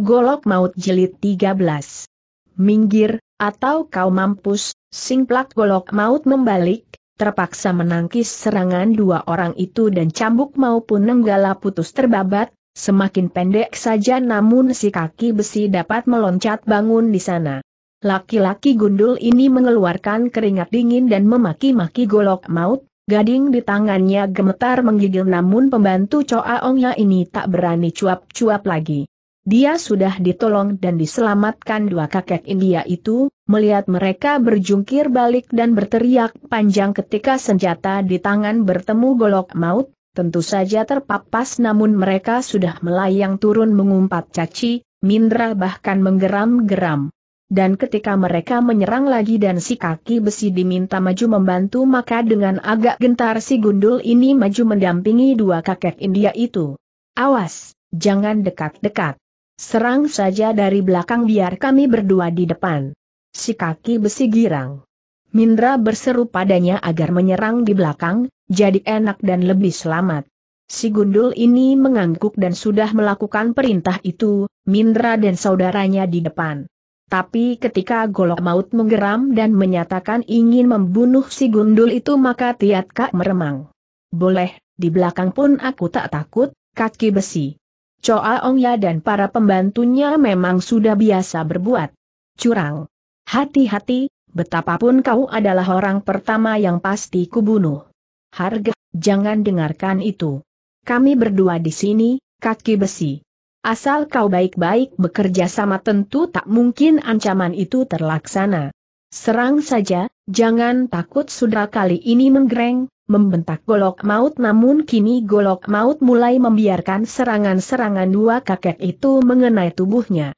Golok Maut jelit 13. Minggir, atau kau mampus, singplak Golok Maut membalik, terpaksa menangkis serangan dua orang itu dan cambuk maupun nenggala putus terbabat, semakin pendek saja namun si kaki besi dapat meloncat bangun di sana. Laki-laki gundul ini mengeluarkan keringat dingin dan memaki-maki Golok Maut, Gading di tangannya gemetar menggigil namun pembantu Choa Ongnya ini tak berani cuap-cuap lagi. Dia sudah ditolong dan diselamatkan dua kakek India itu, melihat mereka berjungkir balik dan berteriak panjang ketika senjata di tangan bertemu golok maut, tentu saja terpapas namun mereka sudah melayang turun mengumpat caci, Mindra bahkan menggeram-geram. Dan ketika mereka menyerang lagi dan si kaki besi diminta maju membantu maka dengan agak gentar si gundul ini maju mendampingi dua kakek India itu. Awas, jangan dekat-dekat. Serang saja dari belakang biar kami berdua di depan. Si kaki besi girang. Mindra berseru padanya agar menyerang di belakang, jadi enak dan lebih selamat. Si gundul ini mengangguk dan sudah melakukan perintah itu, Mindra dan saudaranya di depan. Tapi ketika golok maut menggeram dan menyatakan ingin membunuh si gundul itu maka Tiatka meremang. Boleh, di belakang pun aku tak takut, kaki besi. Choa ya dan para pembantunya memang sudah biasa berbuat curang. Hati-hati, betapapun kau adalah orang pertama yang pasti kubunuh. Harga, jangan dengarkan itu. Kami berdua di sini, kaki besi. Asal kau baik-baik bekerja sama tentu tak mungkin ancaman itu terlaksana. Serang saja, jangan takut sudah kali ini menggereng, membentak golok maut namun kini golok maut mulai membiarkan serangan-serangan dua kakek itu mengenai tubuhnya.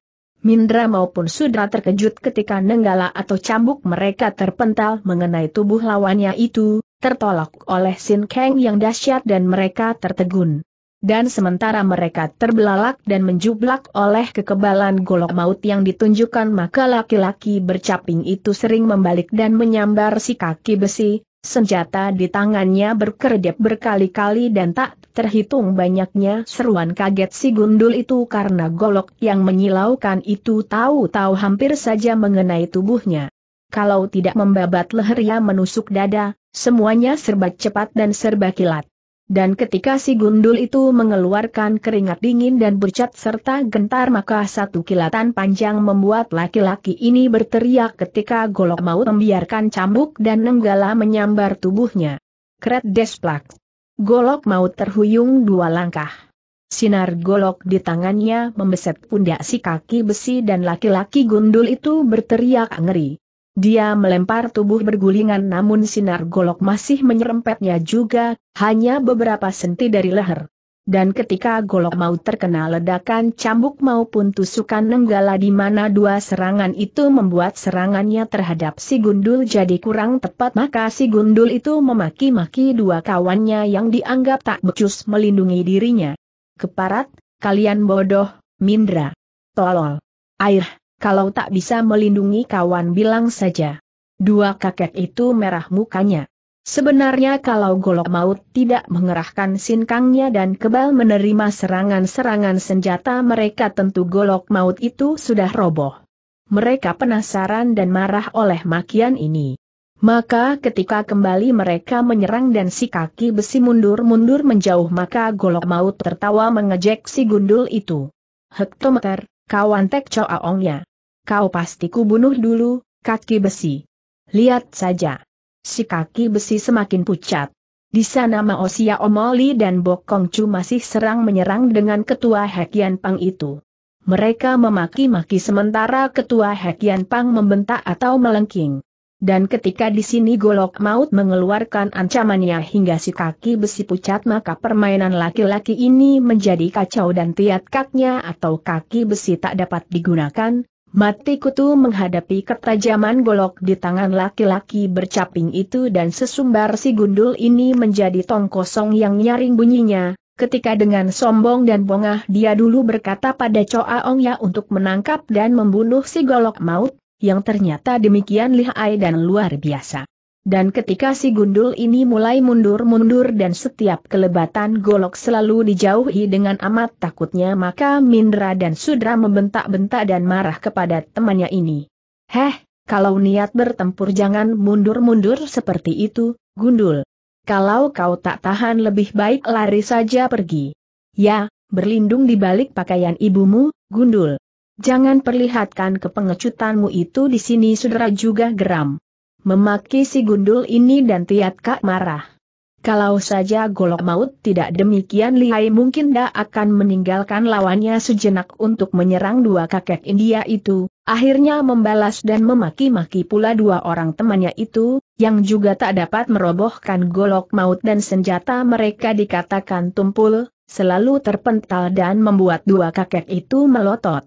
Mindra maupun Sudra terkejut ketika nenggala atau cambuk mereka terpental mengenai tubuh lawannya itu, tertolak oleh Sin Kang yang dahsyat dan mereka tertegun. Dan sementara mereka terbelalak dan menjublak oleh kekebalan golok maut yang ditunjukkan maka laki-laki bercaping itu sering membalik dan menyambar si kaki besi, Senjata di tangannya berkedip berkali-kali dan tak terhitung banyaknya seruan kaget si gundul itu karena golok yang menyilaukan itu tahu-tahu hampir saja mengenai tubuhnya. Kalau tidak membabat lehernya menusuk dada, semuanya serba cepat dan serba kilat. Dan ketika si gundul itu mengeluarkan keringat dingin dan bercat serta gentar maka satu kilatan panjang membuat laki-laki ini berteriak ketika golok maut membiarkan cambuk dan nenggala menyambar tubuhnya. Kret desplak. Golok maut terhuyung dua langkah. Sinar golok di tangannya membeset pundak si kaki besi dan laki-laki gundul itu berteriak ngeri. Dia melempar tubuh bergulingan namun sinar golok masih menyerempetnya juga, hanya beberapa senti dari leher. Dan ketika golok mau terkena ledakan cambuk maupun tusukan nenggala di mana dua serangan itu membuat serangannya terhadap si gundul jadi kurang tepat maka si gundul itu memaki-maki dua kawannya yang dianggap tak becus melindungi dirinya. Keparat, kalian bodoh, Mindra. Tolol. Air kalau tak bisa melindungi kawan bilang saja. Dua kakek itu merah mukanya. Sebenarnya kalau golok maut tidak mengerahkan sinkangnya dan kebal menerima serangan-serangan senjata mereka tentu golok maut itu sudah roboh. Mereka penasaran dan marah oleh makian ini. Maka ketika kembali mereka menyerang dan si kaki besi mundur-mundur menjauh maka golok maut tertawa mengejek si gundul itu. Hektometer, kawan Tek aongnya kau pasti kubunuh dulu, kaki besi. Lihat saja. Si kaki besi semakin pucat. Di sana Maosia Omoli dan Bokong Chu masih serang menyerang dengan ketua Hekian Pang itu. Mereka memaki-maki sementara ketua Hekian Pang membentak atau melengking. Dan ketika di sini Golok Maut mengeluarkan ancamannya hingga si kaki besi pucat maka permainan laki-laki ini menjadi kacau dan tiat kaknya atau kaki besi tak dapat digunakan, Mati kutu menghadapi ketajaman golok di tangan laki-laki bercaping itu dan sesumbar si gundul ini menjadi tong kosong yang nyaring bunyinya, ketika dengan sombong dan bongah dia dulu berkata pada Choa ya untuk menangkap dan membunuh si golok maut, yang ternyata demikian lihai dan luar biasa. Dan ketika si gundul ini mulai mundur-mundur dan setiap kelebatan golok selalu dijauhi dengan amat takutnya maka Mindra dan Sudra membentak-bentak dan marah kepada temannya ini. Heh, kalau niat bertempur jangan mundur-mundur seperti itu, gundul. Kalau kau tak tahan lebih baik lari saja pergi. Ya, berlindung di balik pakaian ibumu, gundul. Jangan perlihatkan kepengecutanmu itu di sini Sudra juga geram memaki si gundul ini dan Tiat Kak marah. Kalau saja golok maut tidak demikian lihai mungkin dia akan meninggalkan lawannya sejenak untuk menyerang dua kakek India itu, akhirnya membalas dan memaki-maki pula dua orang temannya itu, yang juga tak dapat merobohkan golok maut dan senjata mereka dikatakan tumpul, selalu terpental dan membuat dua kakek itu melotot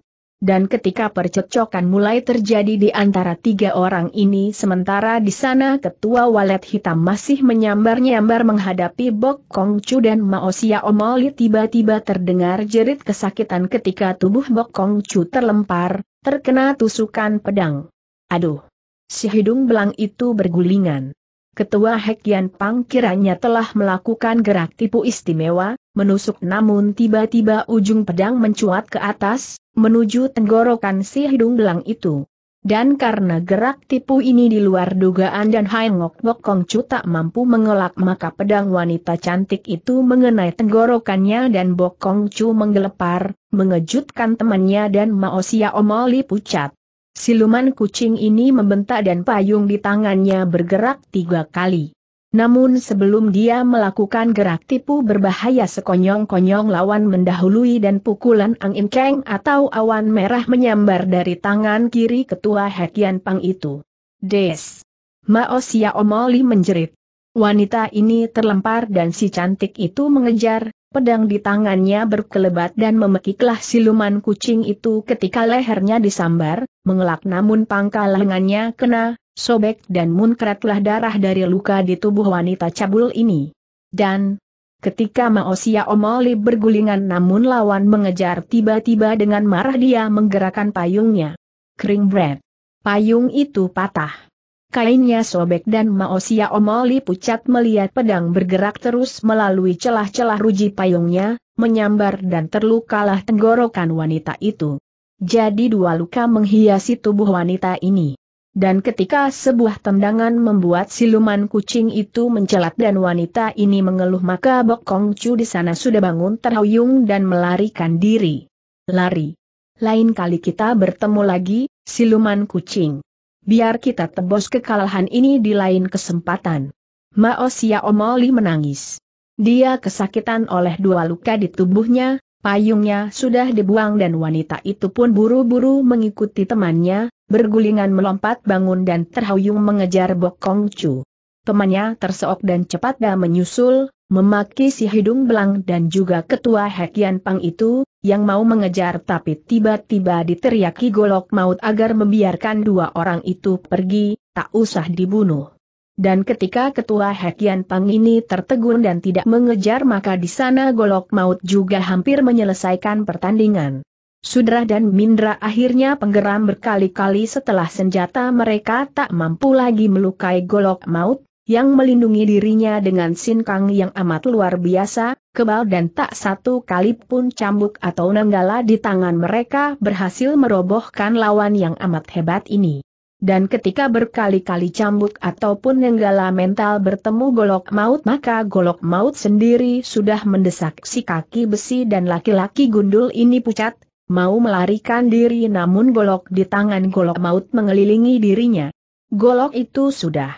dan ketika percocokan mulai terjadi di antara tiga orang ini sementara di sana ketua walet hitam masih menyambar-nyambar menghadapi Bok Kong Chu dan Mao Xia Omoli tiba-tiba terdengar jerit kesakitan ketika tubuh Bok Kong Chu terlempar, terkena tusukan pedang. Aduh! Si hidung belang itu bergulingan. Ketua Hekian Pang kiranya telah melakukan gerak tipu istimewa, menusuk namun tiba-tiba ujung pedang mencuat ke atas, menuju tenggorokan si hidung belang itu. Dan karena gerak tipu ini di luar dugaan dan Hai Ngok Bok Kong Chu tak mampu mengelak maka pedang wanita cantik itu mengenai tenggorokannya dan Bok Kong Chu menggelepar, mengejutkan temannya dan Mao Sia Omoli pucat. Siluman kucing ini membentak dan payung di tangannya bergerak tiga kali. Namun sebelum dia melakukan gerak tipu berbahaya sekonyong-konyong lawan mendahului dan pukulan angin keng atau awan merah menyambar dari tangan kiri ketua Hekian Pang itu. Des! Maosia Omoli menjerit. Wanita ini terlempar dan si cantik itu mengejar, pedang di tangannya berkelebat dan memekiklah siluman kucing itu ketika lehernya disambar, mengelak namun pangkal lengannya kena, sobek dan munkratlah darah dari luka di tubuh wanita cabul ini. Dan, ketika Maosia Omoli bergulingan namun lawan mengejar tiba-tiba dengan marah dia menggerakkan payungnya. Kering bread. Payung itu patah. Kainnya sobek dan Maosia Omoli pucat melihat pedang bergerak terus melalui celah-celah ruji payungnya, menyambar dan terlukalah tenggorokan wanita itu. Jadi dua luka menghiasi tubuh wanita ini. Dan ketika sebuah tendangan membuat siluman kucing itu mencelat dan wanita ini mengeluh maka Bok Kong Chu di sana sudah bangun terhuyung dan melarikan diri. Lari. Lain kali kita bertemu lagi, siluman kucing. Biar kita tebus kekalahan ini di lain kesempatan. Mao Xiaomoli menangis. Dia kesakitan oleh dua luka di tubuhnya, Payungnya sudah dibuang dan wanita itu pun buru-buru mengikuti temannya, bergulingan melompat bangun dan terhuyung mengejar Bokong Chu. Temannya terseok dan cepat dah menyusul, memaki si hidung belang dan juga ketua Hekian Pang itu, yang mau mengejar tapi tiba-tiba diteriaki golok maut agar membiarkan dua orang itu pergi, tak usah dibunuh. Dan ketika ketua Hekian Pang ini tertegun dan tidak mengejar maka di sana golok maut juga hampir menyelesaikan pertandingan. Sudra dan Mindra akhirnya penggeram berkali-kali setelah senjata mereka tak mampu lagi melukai golok maut, yang melindungi dirinya dengan sinkang yang amat luar biasa, kebal dan tak satu kali pun cambuk atau nanggala di tangan mereka berhasil merobohkan lawan yang amat hebat ini. Dan ketika berkali-kali cambuk ataupun nenggala mental bertemu golok maut maka golok maut sendiri sudah mendesak si kaki besi dan laki-laki gundul ini pucat, mau melarikan diri namun golok di tangan golok maut mengelilingi dirinya. Golok itu sudah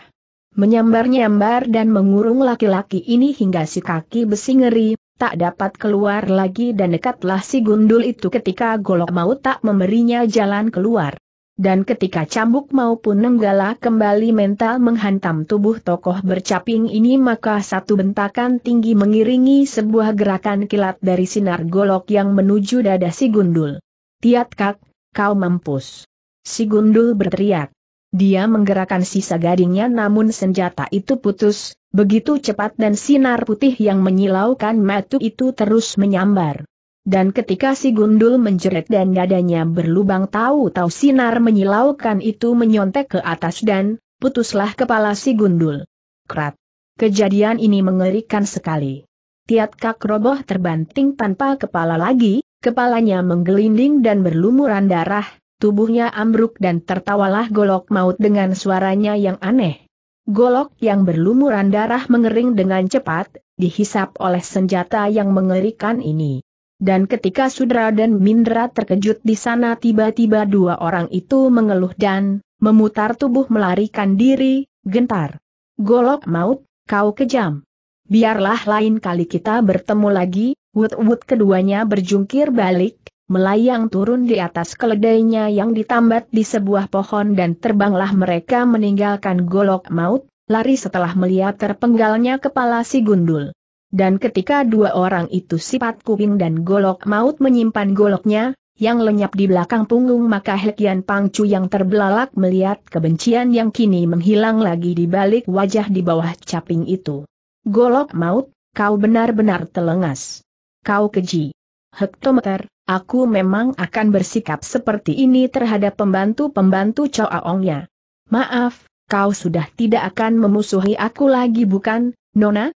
menyambar-nyambar dan mengurung laki-laki ini hingga si kaki besi ngeri, tak dapat keluar lagi dan dekatlah si gundul itu ketika golok maut tak memberinya jalan keluar dan ketika cambuk maupun nenggala kembali mental menghantam tubuh tokoh bercaping ini maka satu bentakan tinggi mengiringi sebuah gerakan kilat dari sinar golok yang menuju dada si gundul. Tiat kak, kau mampus. Si gundul berteriak. Dia menggerakkan sisa gadingnya namun senjata itu putus, begitu cepat dan sinar putih yang menyilaukan matu itu terus menyambar. Dan ketika si gundul menjerit dan dadanya berlubang tahu-tahu sinar menyilaukan itu menyontek ke atas dan, putuslah kepala si gundul. Krat. Kejadian ini mengerikan sekali. Tiat kak roboh terbanting tanpa kepala lagi, kepalanya menggelinding dan berlumuran darah, tubuhnya ambruk dan tertawalah golok maut dengan suaranya yang aneh. Golok yang berlumuran darah mengering dengan cepat, dihisap oleh senjata yang mengerikan ini. Dan ketika Sudra dan Mindra terkejut di sana tiba-tiba dua orang itu mengeluh dan memutar tubuh melarikan diri, gentar. Golok maut, kau kejam. Biarlah lain kali kita bertemu lagi, wut-wut keduanya berjungkir balik, melayang turun di atas keledainya yang ditambat di sebuah pohon dan terbanglah mereka meninggalkan golok maut, lari setelah melihat terpenggalnya kepala si gundul. Dan ketika dua orang itu sifat kuping dan golok maut menyimpan goloknya, yang lenyap di belakang punggung maka Hekian Pangcu yang terbelalak melihat kebencian yang kini menghilang lagi di balik wajah di bawah caping itu. Golok maut, kau benar-benar telengas. Kau keji. Hektometer, aku memang akan bersikap seperti ini terhadap pembantu-pembantu Aongnya. Maaf, kau sudah tidak akan memusuhi aku lagi bukan, Nona?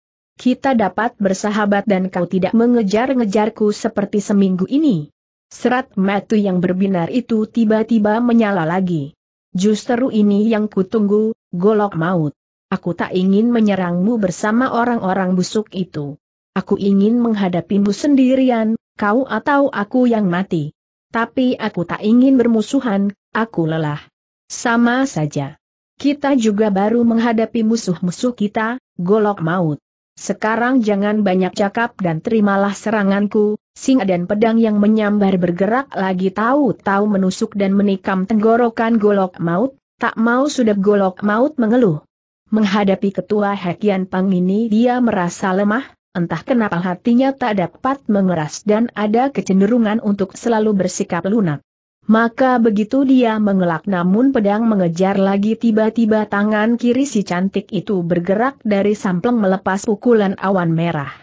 kita dapat bersahabat dan kau tidak mengejar-ngejarku seperti seminggu ini. Serat metu yang berbinar itu tiba-tiba menyala lagi. Justru ini yang kutunggu, golok maut. Aku tak ingin menyerangmu bersama orang-orang busuk itu. Aku ingin menghadapimu sendirian, kau atau aku yang mati. Tapi aku tak ingin bermusuhan, aku lelah. Sama saja. Kita juga baru menghadapi musuh-musuh kita, golok maut. Sekarang jangan banyak cakap dan terimalah seranganku, singa dan pedang yang menyambar bergerak lagi tahu-tahu menusuk dan menikam tenggorokan golok maut, tak mau sudah golok maut mengeluh. Menghadapi ketua Hekian Pang ini dia merasa lemah, entah kenapa hatinya tak dapat mengeras dan ada kecenderungan untuk selalu bersikap lunak. Maka begitu dia mengelak namun pedang mengejar lagi tiba-tiba tangan kiri si cantik itu bergerak dari sampleng melepas pukulan awan merah.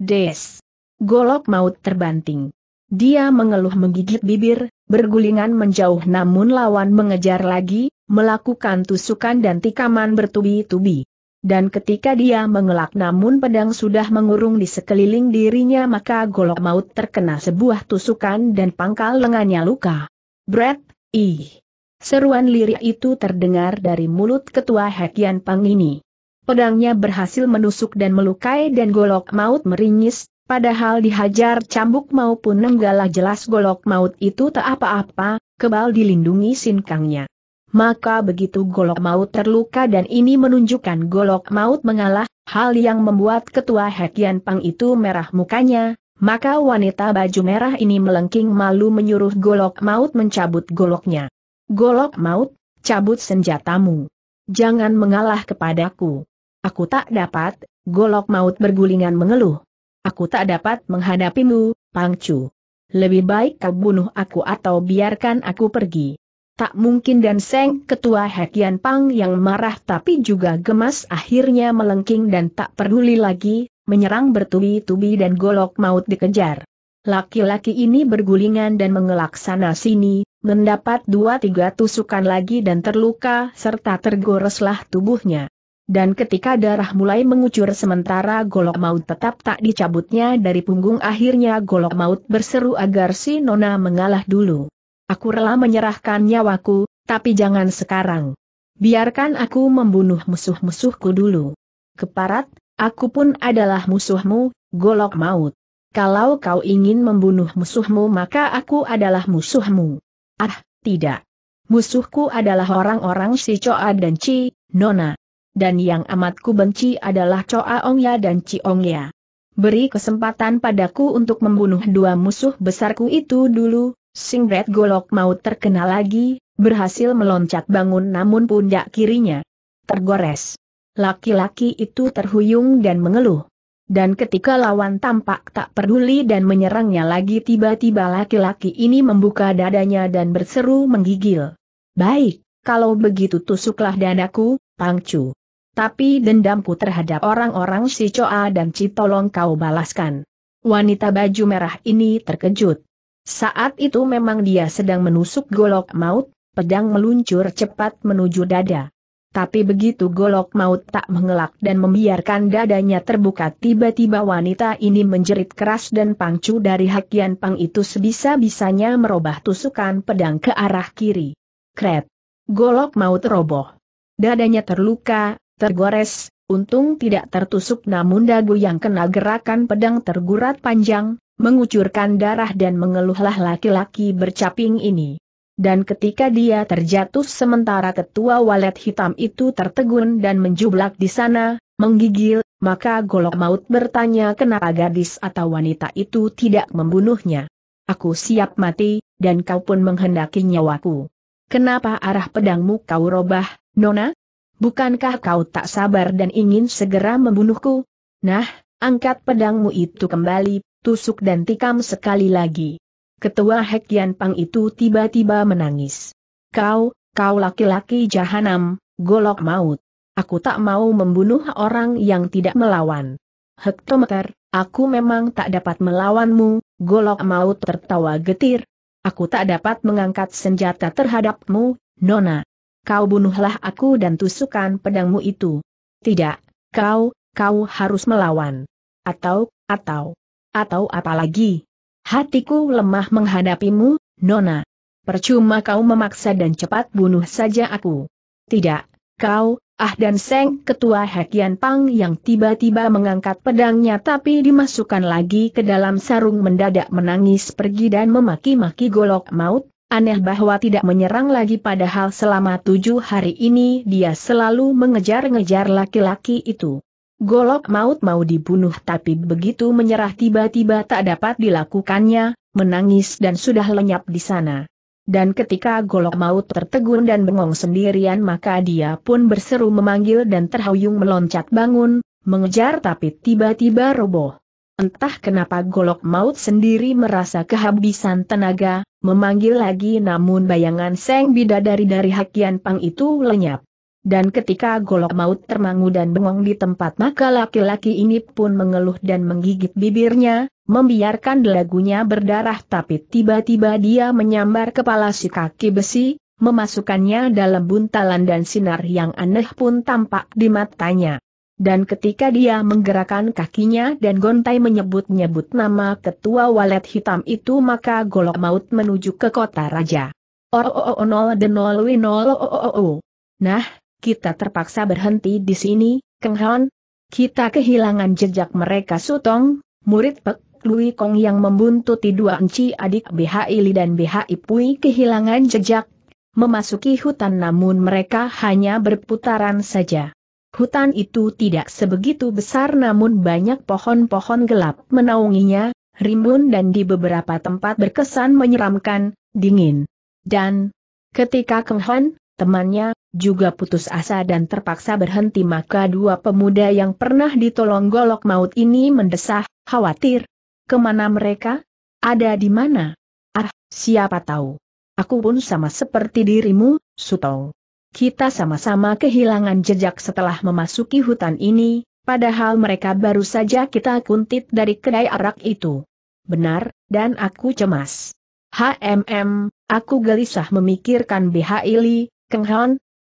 Des! Golok maut terbanting. Dia mengeluh menggigit bibir, bergulingan menjauh namun lawan mengejar lagi, melakukan tusukan dan tikaman bertubi-tubi. Dan ketika dia mengelak namun pedang sudah mengurung di sekeliling dirinya maka golok maut terkena sebuah tusukan dan pangkal lengannya luka. Brett, ih. Seruan lirik itu terdengar dari mulut ketua Hekian Pang ini. Pedangnya berhasil menusuk dan melukai dan golok maut meringis, padahal dihajar cambuk maupun nenggala jelas golok maut itu tak apa-apa, kebal dilindungi sinkangnya. Maka begitu golok maut terluka dan ini menunjukkan golok maut mengalah, hal yang membuat ketua Hekian Pang itu merah mukanya, maka wanita baju merah ini melengking malu menyuruh golok maut mencabut goloknya. Golok maut, cabut senjatamu. Jangan mengalah kepadaku. Aku tak dapat, golok maut bergulingan mengeluh. Aku tak dapat menghadapimu, pangcu. Lebih baik kau bunuh aku atau biarkan aku pergi. Tak mungkin dan Seng Ketua Hekian Pang yang marah tapi juga gemas akhirnya melengking dan tak peduli lagi, menyerang bertubi-tubi dan golok maut dikejar. Laki-laki ini bergulingan dan mengelak sana sini, mendapat dua tiga tusukan lagi dan terluka serta tergoreslah tubuhnya. Dan ketika darah mulai mengucur sementara golok maut tetap tak dicabutnya dari punggung akhirnya golok maut berseru agar si Nona mengalah dulu. Aku rela menyerahkan nyawaku, tapi jangan sekarang. Biarkan aku membunuh musuh-musuhku dulu. Keparat, Aku pun adalah musuhmu, golok maut. Kalau kau ingin membunuh musuhmu maka aku adalah musuhmu. Ah, tidak. Musuhku adalah orang-orang si Coa dan Ci, Nona. Dan yang amat ku benci adalah Coa Ongya dan Ci Ongya. Beri kesempatan padaku untuk membunuh dua musuh besarku itu dulu, Singret Golok Maut terkenal lagi, berhasil meloncat bangun namun pundak kirinya tergores. Laki-laki itu terhuyung dan mengeluh. Dan ketika lawan tampak tak peduli dan menyerangnya lagi tiba-tiba laki-laki ini membuka dadanya dan berseru menggigil. Baik, kalau begitu tusuklah dadaku, pangcu. Tapi dendamku terhadap orang-orang si Coa dan Ci kau balaskan. Wanita baju merah ini terkejut. Saat itu memang dia sedang menusuk golok maut, pedang meluncur cepat menuju dada. Tapi begitu golok maut tak mengelak dan membiarkan dadanya terbuka tiba-tiba wanita ini menjerit keras dan pangcu dari Hakian Pang itu sebisa-bisanya merubah tusukan pedang ke arah kiri. Kret! Golok maut roboh. Dadanya terluka, tergores, untung tidak tertusuk namun dagu yang kena gerakan pedang tergurat panjang, mengucurkan darah dan mengeluhlah laki-laki bercaping ini dan ketika dia terjatuh sementara ketua walet hitam itu tertegun dan menjublak di sana, menggigil, maka golok maut bertanya kenapa gadis atau wanita itu tidak membunuhnya. Aku siap mati, dan kau pun menghendaki nyawaku. Kenapa arah pedangmu kau robah, Nona? Bukankah kau tak sabar dan ingin segera membunuhku? Nah, angkat pedangmu itu kembali, tusuk dan tikam sekali lagi. Ketua Hek Yan Pang itu tiba-tiba menangis. Kau, kau laki-laki jahanam, golok maut. Aku tak mau membunuh orang yang tidak melawan. Hektometer, aku memang tak dapat melawanmu, golok maut tertawa getir. Aku tak dapat mengangkat senjata terhadapmu, Nona. Kau bunuhlah aku dan tusukan pedangmu itu. Tidak, kau, kau harus melawan. Atau, atau, atau apalagi. Hatiku lemah menghadapimu, Nona. Percuma kau memaksa dan cepat bunuh saja aku. Tidak, kau, ah dan Seng Ketua Hakian Pang yang tiba-tiba mengangkat pedangnya tapi dimasukkan lagi ke dalam sarung mendadak menangis pergi dan memaki-maki golok maut, aneh bahwa tidak menyerang lagi padahal selama tujuh hari ini dia selalu mengejar-ngejar laki-laki itu. Golok maut mau dibunuh tapi begitu menyerah tiba-tiba tak dapat dilakukannya, menangis dan sudah lenyap di sana. Dan ketika golok maut tertegun dan bengong sendirian maka dia pun berseru memanggil dan terhuyung meloncat bangun, mengejar tapi tiba-tiba roboh. Entah kenapa golok maut sendiri merasa kehabisan tenaga, memanggil lagi namun bayangan Seng Bidadari dari Hakian Pang itu lenyap. Dan ketika golok maut termangu dan bengong di tempat maka laki-laki ini pun mengeluh dan menggigit bibirnya, membiarkan lagunya berdarah tapi tiba-tiba dia menyambar kepala si kaki besi, memasukkannya dalam buntalan dan sinar yang aneh pun tampak di matanya. Dan ketika dia menggerakkan kakinya dan gontai menyebut-nyebut nama ketua walet hitam itu maka golok maut menuju ke kota raja. Oh oh oh oh nol de nol wi nol oh oh oh o. Oh. Nah, kita terpaksa berhenti di sini, Keng Han. Kita kehilangan jejak mereka Sutong, murid Pek Lui Kong yang membuntuti dua enci adik BHI Li dan BHI Ipui kehilangan jejak, memasuki hutan namun mereka hanya berputaran saja. Hutan itu tidak sebegitu besar namun banyak pohon-pohon gelap menaunginya, rimbun dan di beberapa tempat berkesan menyeramkan, dingin. Dan ketika Keng Han, temannya, juga putus asa dan terpaksa berhenti maka dua pemuda yang pernah ditolong golok maut ini mendesah, khawatir. Kemana mereka? Ada di mana? Ah, siapa tahu. Aku pun sama seperti dirimu, Suto. Kita sama-sama kehilangan jejak setelah memasuki hutan ini, padahal mereka baru saja kita kuntit dari kedai arak itu. Benar, dan aku cemas. HMM, aku gelisah memikirkan bhili Keng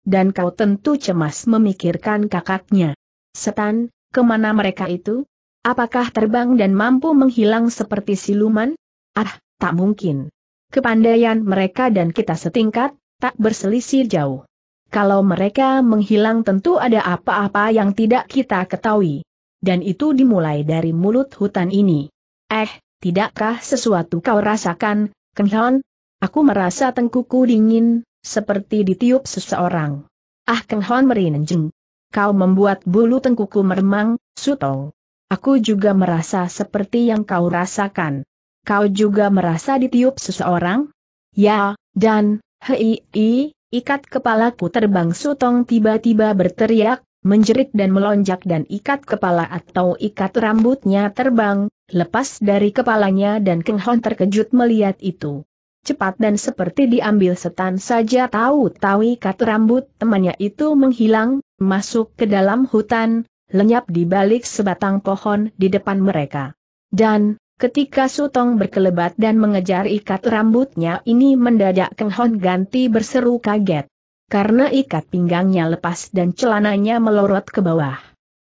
dan kau tentu cemas memikirkan kakaknya. Setan, kemana mereka itu? Apakah terbang dan mampu menghilang seperti siluman? Ah, tak mungkin. Kepandaian mereka dan kita setingkat, tak berselisih jauh. Kalau mereka menghilang tentu ada apa-apa yang tidak kita ketahui. Dan itu dimulai dari mulut hutan ini. Eh, tidakkah sesuatu kau rasakan, Kenhon? Aku merasa tengkuku dingin, seperti ditiup seseorang. Ah Keng Hon merinjeng. Kau membuat bulu tengkuku meremang, Sutong. Aku juga merasa seperti yang kau rasakan. Kau juga merasa ditiup seseorang? Ya, dan, hei, i, ikat kepalaku terbang Sutong tiba-tiba berteriak, menjerit dan melonjak dan ikat kepala atau ikat rambutnya terbang, lepas dari kepalanya dan Keng Hon terkejut melihat itu cepat dan seperti diambil setan saja tahu-tahu ikat rambut temannya itu menghilang, masuk ke dalam hutan, lenyap di balik sebatang pohon di depan mereka. Dan, ketika Sutong berkelebat dan mengejar ikat rambutnya ini mendadak Keng ganti berseru kaget. Karena ikat pinggangnya lepas dan celananya melorot ke bawah.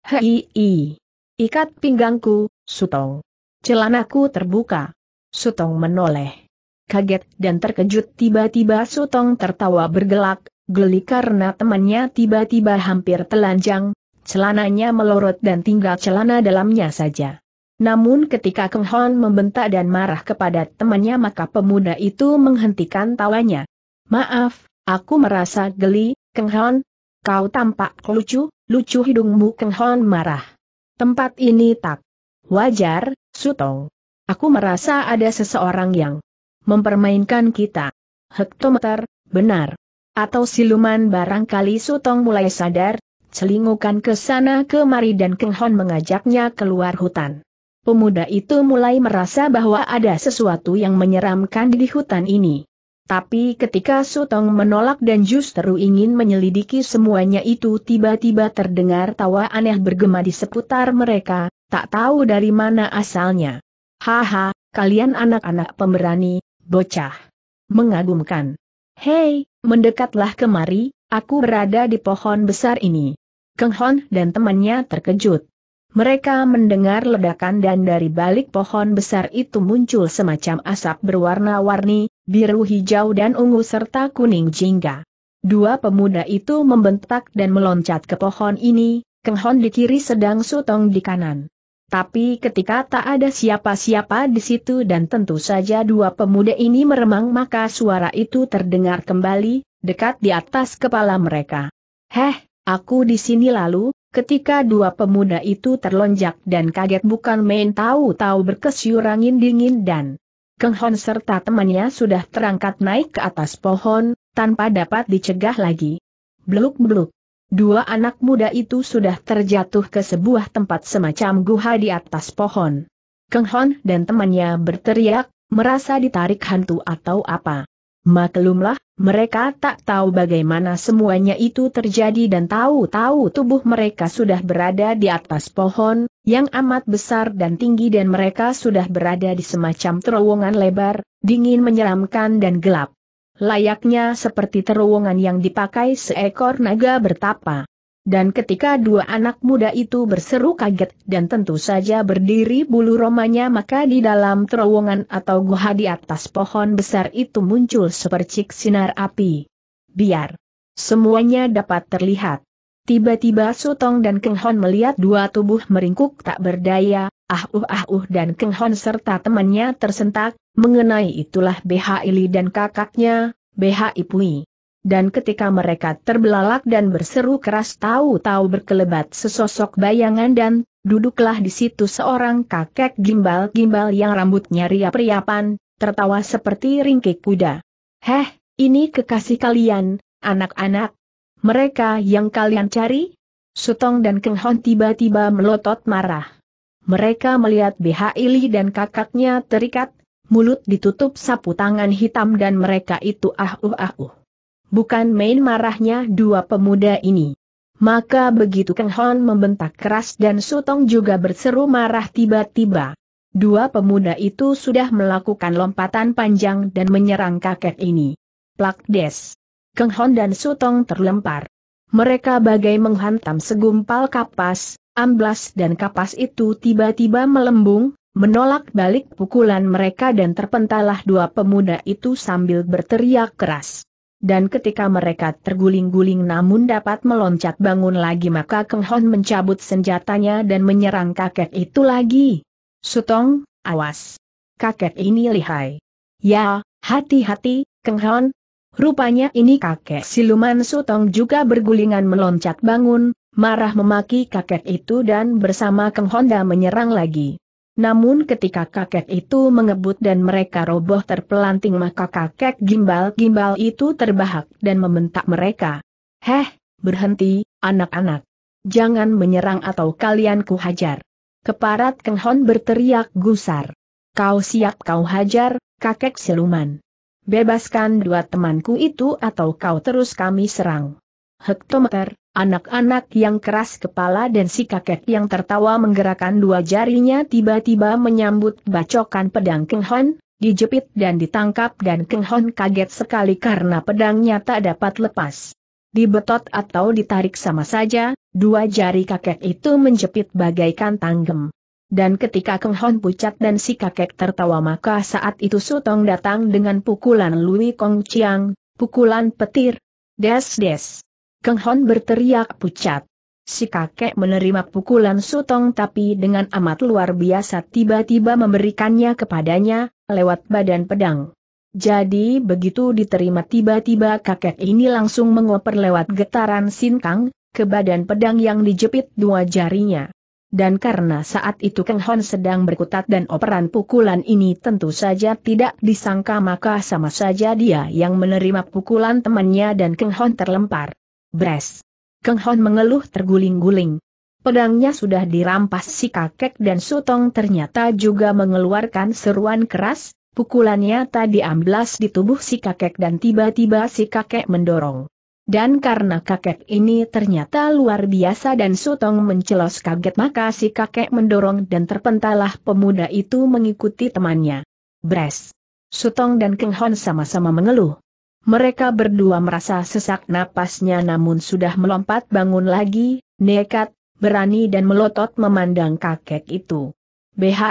Hei, ikat pinggangku, Sutong. Celanaku terbuka. Sutong menoleh kaget dan terkejut tiba-tiba Sutong tertawa bergelak, geli karena temannya tiba-tiba hampir telanjang, celananya melorot dan tinggal celana dalamnya saja. Namun ketika Keng Hon membentak dan marah kepada temannya maka pemuda itu menghentikan tawanya. Maaf, aku merasa geli, Keng Hon. Kau tampak lucu, lucu hidungmu Keng Hon marah. Tempat ini tak wajar, Sutong. Aku merasa ada seseorang yang mempermainkan kita. Hektometer, benar. Atau siluman barangkali Sutong mulai sadar, celingukan ke sana kemari dan Keng mengajaknya keluar hutan. Pemuda itu mulai merasa bahwa ada sesuatu yang menyeramkan di hutan ini. Tapi ketika Sutong menolak dan justru ingin menyelidiki semuanya itu tiba-tiba terdengar tawa aneh bergema di seputar mereka, tak tahu dari mana asalnya. Haha, kalian anak-anak pemberani, bocah. Mengagumkan. Hei, mendekatlah kemari, aku berada di pohon besar ini. Keng Hon dan temannya terkejut. Mereka mendengar ledakan dan dari balik pohon besar itu muncul semacam asap berwarna-warni, biru hijau dan ungu serta kuning jingga. Dua pemuda itu membentak dan meloncat ke pohon ini, Keng Hon di kiri sedang Sutong di kanan. Tapi ketika tak ada siapa-siapa di situ dan tentu saja dua pemuda ini meremang maka suara itu terdengar kembali, dekat di atas kepala mereka. Heh, aku di sini lalu, ketika dua pemuda itu terlonjak dan kaget bukan main tahu-tahu berkesyur angin dingin dan Keng Hon serta temannya sudah terangkat naik ke atas pohon, tanpa dapat dicegah lagi. Bluk-bluk dua anak muda itu sudah terjatuh ke sebuah tempat semacam guha di atas pohon. Keng Hon dan temannya berteriak, merasa ditarik hantu atau apa. Maklumlah, mereka tak tahu bagaimana semuanya itu terjadi dan tahu-tahu tubuh mereka sudah berada di atas pohon, yang amat besar dan tinggi dan mereka sudah berada di semacam terowongan lebar, dingin menyeramkan dan gelap layaknya seperti terowongan yang dipakai seekor naga bertapa. Dan ketika dua anak muda itu berseru kaget dan tentu saja berdiri bulu romanya maka di dalam terowongan atau guha di atas pohon besar itu muncul sepercik sinar api. Biar semuanya dapat terlihat. Tiba-tiba Sutong dan Keng Hon melihat dua tubuh meringkuk tak berdaya, ah uh ah uh dan Keng Hon serta temannya tersentak, Mengenai itulah BH BHI dan kakaknya, BH Ipui. Dan ketika mereka terbelalak dan berseru keras tahu-tahu berkelebat sesosok bayangan dan duduklah di situ seorang kakek gimbal-gimbal yang rambutnya ria riapan tertawa seperti ringkik kuda. Heh, ini kekasih kalian, anak-anak. Mereka yang kalian cari? Sutong dan Keng tiba-tiba melotot marah. Mereka melihat BH BHI dan kakaknya terikat mulut ditutup sapu tangan hitam dan mereka itu ah uh ah uh. Bukan main marahnya dua pemuda ini. Maka begitu Kang Hon membentak keras dan Sutong juga berseru marah tiba-tiba. Dua pemuda itu sudah melakukan lompatan panjang dan menyerang kakek ini. Plak des. Kang Hon dan Sutong terlempar. Mereka bagai menghantam segumpal kapas, amblas dan kapas itu tiba-tiba melembung, menolak balik pukulan mereka dan terpentalah dua pemuda itu sambil berteriak keras. Dan ketika mereka terguling-guling namun dapat meloncat bangun lagi maka Keng Hon mencabut senjatanya dan menyerang kakek itu lagi. Sutong, awas. Kakek ini lihai. Ya, hati-hati, Keng Hon. Rupanya ini kakek siluman Sutong juga bergulingan meloncat bangun, marah memaki kakek itu dan bersama Keng Honda menyerang lagi. Namun ketika kakek itu mengebut dan mereka roboh terpelanting maka kakek gimbal-gimbal itu terbahak dan membentak mereka. Heh, berhenti, anak-anak. Jangan menyerang atau kalian kuhajar. Keparat kenghon berteriak gusar. Kau siap kau hajar, kakek siluman. Bebaskan dua temanku itu atau kau terus kami serang. Hektometer, Anak-anak yang keras kepala dan si kakek yang tertawa menggerakkan dua jarinya tiba-tiba menyambut bacokan pedang Keng Hon, dijepit dan ditangkap dan Keng Hon kaget sekali karena pedangnya tak dapat lepas. Dibetot atau ditarik sama saja, dua jari kakek itu menjepit bagaikan tanggem. Dan ketika Keng Hon pucat dan si kakek tertawa maka saat itu Sutong datang dengan pukulan Lui Kong Chiang, pukulan petir. Des-des. Keng Hon berteriak pucat. Si kakek menerima pukulan sutong tapi dengan amat luar biasa tiba-tiba memberikannya kepadanya, lewat badan pedang. Jadi begitu diterima tiba-tiba kakek ini langsung mengoper lewat getaran sinkang, ke badan pedang yang dijepit dua jarinya. Dan karena saat itu Keng Hon sedang berkutat dan operan pukulan ini tentu saja tidak disangka maka sama saja dia yang menerima pukulan temannya dan Keng Hon terlempar. Bres. Keng Hon mengeluh terguling-guling. Pedangnya sudah dirampas si kakek dan Sutong ternyata juga mengeluarkan seruan keras, pukulannya tadi amblas di tubuh si kakek dan tiba-tiba si kakek mendorong. Dan karena kakek ini ternyata luar biasa dan Sutong mencelos kaget maka si kakek mendorong dan terpentalah pemuda itu mengikuti temannya. Bres. Sutong dan Keng Hon sama-sama mengeluh. Mereka berdua merasa sesak napasnya namun sudah melompat bangun lagi, nekat, berani dan melotot memandang kakek itu.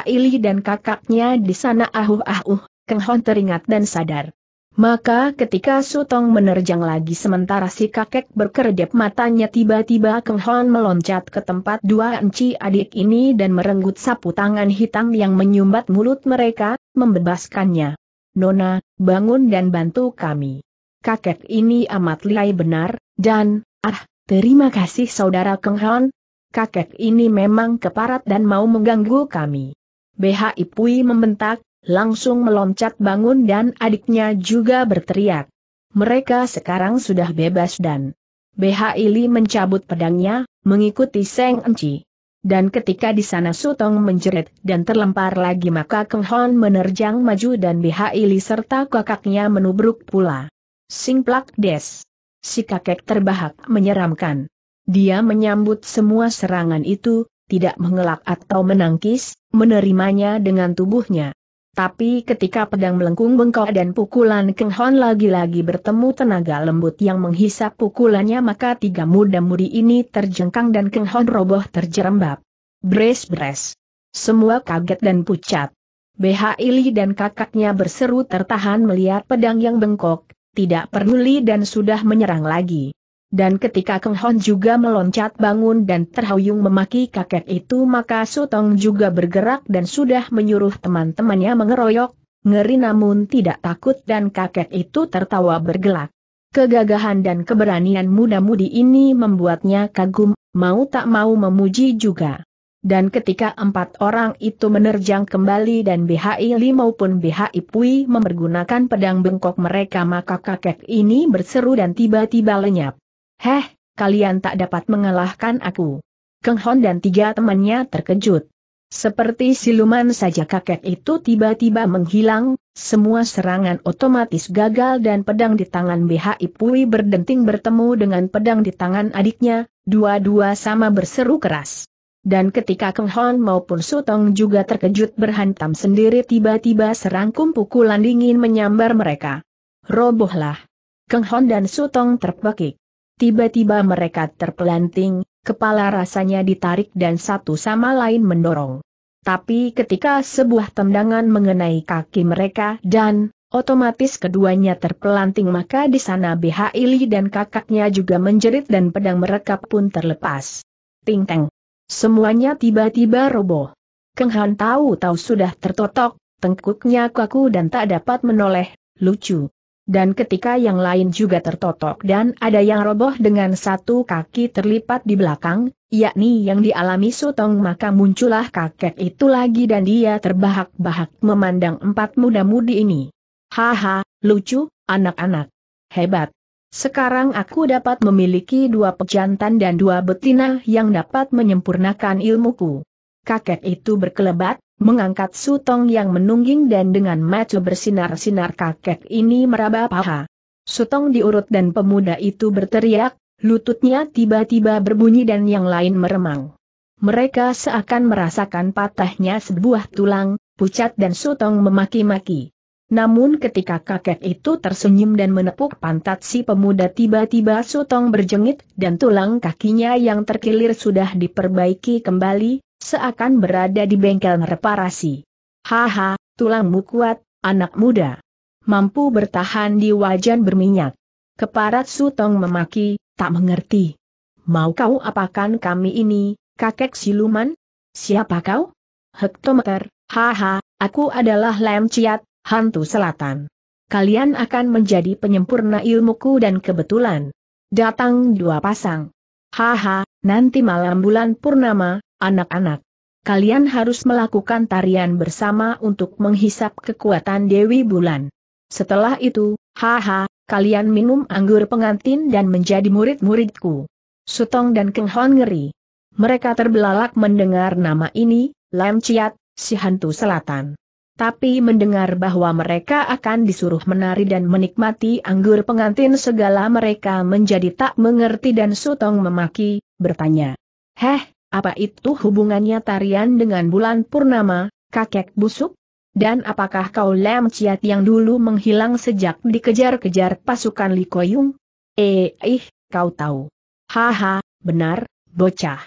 Ili dan kakaknya di sana ahuh-ahuh, Kenghong teringat dan sadar. Maka ketika Sutong menerjang lagi sementara si kakek berkedip matanya tiba-tiba Kenghong meloncat ke tempat dua enci adik ini dan merenggut sapu tangan hitam yang menyumbat mulut mereka, membebaskannya. Nona, bangun dan bantu kami kakek ini amat lihai benar, dan, ah, terima kasih saudara Keng Hon. Kakek ini memang keparat dan mau mengganggu kami. BHI Pui membentak, langsung meloncat bangun dan adiknya juga berteriak. Mereka sekarang sudah bebas dan BHI Li mencabut pedangnya, mengikuti Seng Enci. Dan ketika di sana Sutong menjerit dan terlempar lagi maka Keng Hon menerjang maju dan BHI Li serta kakaknya menubruk pula. Singplak des. Si kakek terbahak menyeramkan. Dia menyambut semua serangan itu, tidak mengelak atau menangkis, menerimanya dengan tubuhnya. Tapi ketika pedang melengkung bengkok dan pukulan Keng Hon lagi-lagi bertemu tenaga lembut yang menghisap pukulannya maka tiga muda-mudi ini terjengkang dan Keng Hon roboh terjerembab. Bres-bres. Semua kaget dan pucat. BH Ili dan kakaknya berseru tertahan melihat pedang yang bengkok, tidak peduli dan sudah menyerang lagi. Dan ketika Keng Hon juga meloncat bangun dan terhuyung memaki kakek itu maka Sutong juga bergerak dan sudah menyuruh teman-temannya mengeroyok, ngeri namun tidak takut dan kakek itu tertawa bergelak. Kegagahan dan keberanian muda-mudi ini membuatnya kagum, mau tak mau memuji juga. Dan ketika empat orang itu menerjang kembali dan BHI Li maupun BHI Pui mempergunakan pedang bengkok mereka maka kakek ini berseru dan tiba-tiba lenyap. Heh, kalian tak dapat mengalahkan aku. Keng Hon dan tiga temannya terkejut. Seperti siluman saja kakek itu tiba-tiba menghilang, semua serangan otomatis gagal dan pedang di tangan BHI Pui berdenting bertemu dengan pedang di tangan adiknya, dua-dua sama berseru keras. Dan ketika Keng Hon maupun Sutong juga terkejut berhantam sendiri tiba-tiba serangkum pukulan dingin menyambar mereka. Robohlah. Keng Hon dan Sutong terpekik. Tiba-tiba mereka terpelanting, kepala rasanya ditarik dan satu sama lain mendorong. Tapi ketika sebuah tendangan mengenai kaki mereka dan otomatis keduanya terpelanting maka di sana BHI dan kakaknya juga menjerit dan pedang mereka pun terlepas. Ting teng. Semuanya tiba-tiba roboh. Keng Han tahu-tahu sudah tertotok, tengkuknya kaku dan tak dapat menoleh, lucu. Dan ketika yang lain juga tertotok dan ada yang roboh dengan satu kaki terlipat di belakang, yakni yang dialami Sutong maka muncullah kakek itu lagi dan dia terbahak-bahak memandang empat muda-mudi ini. Haha, lucu, anak-anak. Hebat. Sekarang aku dapat memiliki dua pejantan dan dua betina yang dapat menyempurnakan ilmuku. Kakek itu berkelebat, mengangkat sutong yang menungging dan dengan mata bersinar-sinar kakek ini meraba paha. Sutong diurut dan pemuda itu berteriak, lututnya tiba-tiba berbunyi dan yang lain meremang. Mereka seakan merasakan patahnya sebuah tulang, pucat dan sutong memaki-maki. Namun ketika kakek itu tersenyum dan menepuk pantat si pemuda tiba-tiba sutong berjengit dan tulang kakinya yang terkilir sudah diperbaiki kembali, seakan berada di bengkel reparasi. Haha, tulangmu kuat, anak muda. Mampu bertahan di wajan berminyak. Keparat sutong memaki, tak mengerti. Mau kau apakan kami ini, kakek siluman? Siapa kau? Hektometer, haha, aku adalah Lem Ciat, hantu selatan. Kalian akan menjadi penyempurna ilmuku dan kebetulan. Datang dua pasang. Haha, nanti malam bulan purnama, anak-anak. Kalian harus melakukan tarian bersama untuk menghisap kekuatan Dewi Bulan. Setelah itu, haha, kalian minum anggur pengantin dan menjadi murid-muridku. Sutong dan Keng Hon ngeri. Mereka terbelalak mendengar nama ini, Lam Ciat, si hantu selatan tapi mendengar bahwa mereka akan disuruh menari dan menikmati anggur pengantin segala mereka menjadi tak mengerti dan Sutong memaki, bertanya. Heh, apa itu hubungannya tarian dengan bulan purnama, kakek busuk? Dan apakah kau lem Ciat yang dulu menghilang sejak dikejar-kejar pasukan Li Koyung? Eh, ih, kau tahu. Haha, benar, bocah.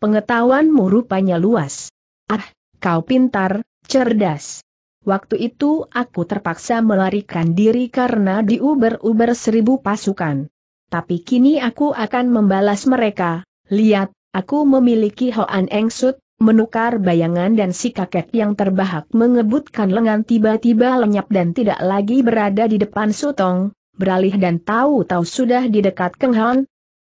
Pengetahuanmu rupanya luas. Ah, kau pintar, cerdas. Waktu itu aku terpaksa melarikan diri karena diuber-uber seribu pasukan. Tapi kini aku akan membalas mereka. Lihat, aku memiliki Hoan Eng Sut, menukar bayangan dan si kakek yang terbahak mengebutkan lengan tiba-tiba lenyap dan tidak lagi berada di depan Sutong, beralih dan tahu-tahu sudah di dekat Keng Han,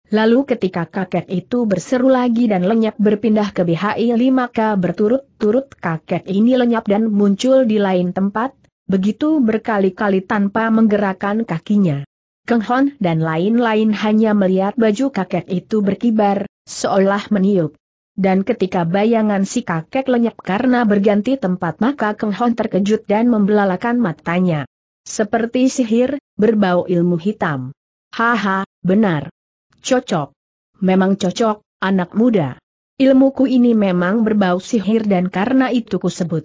Lalu ketika kakek itu berseru lagi dan lenyap berpindah ke BHI 5K berturut-turut kakek ini lenyap dan muncul di lain tempat, begitu berkali-kali tanpa menggerakkan kakinya. Keng Hon dan lain-lain hanya melihat baju kakek itu berkibar, seolah meniup. Dan ketika bayangan si kakek lenyap karena berganti tempat maka Keng Hon terkejut dan membelalakan matanya. Seperti sihir, berbau ilmu hitam. Haha, benar. Cocok. Memang cocok, anak muda. Ilmuku ini memang berbau sihir dan karena itu kusebut.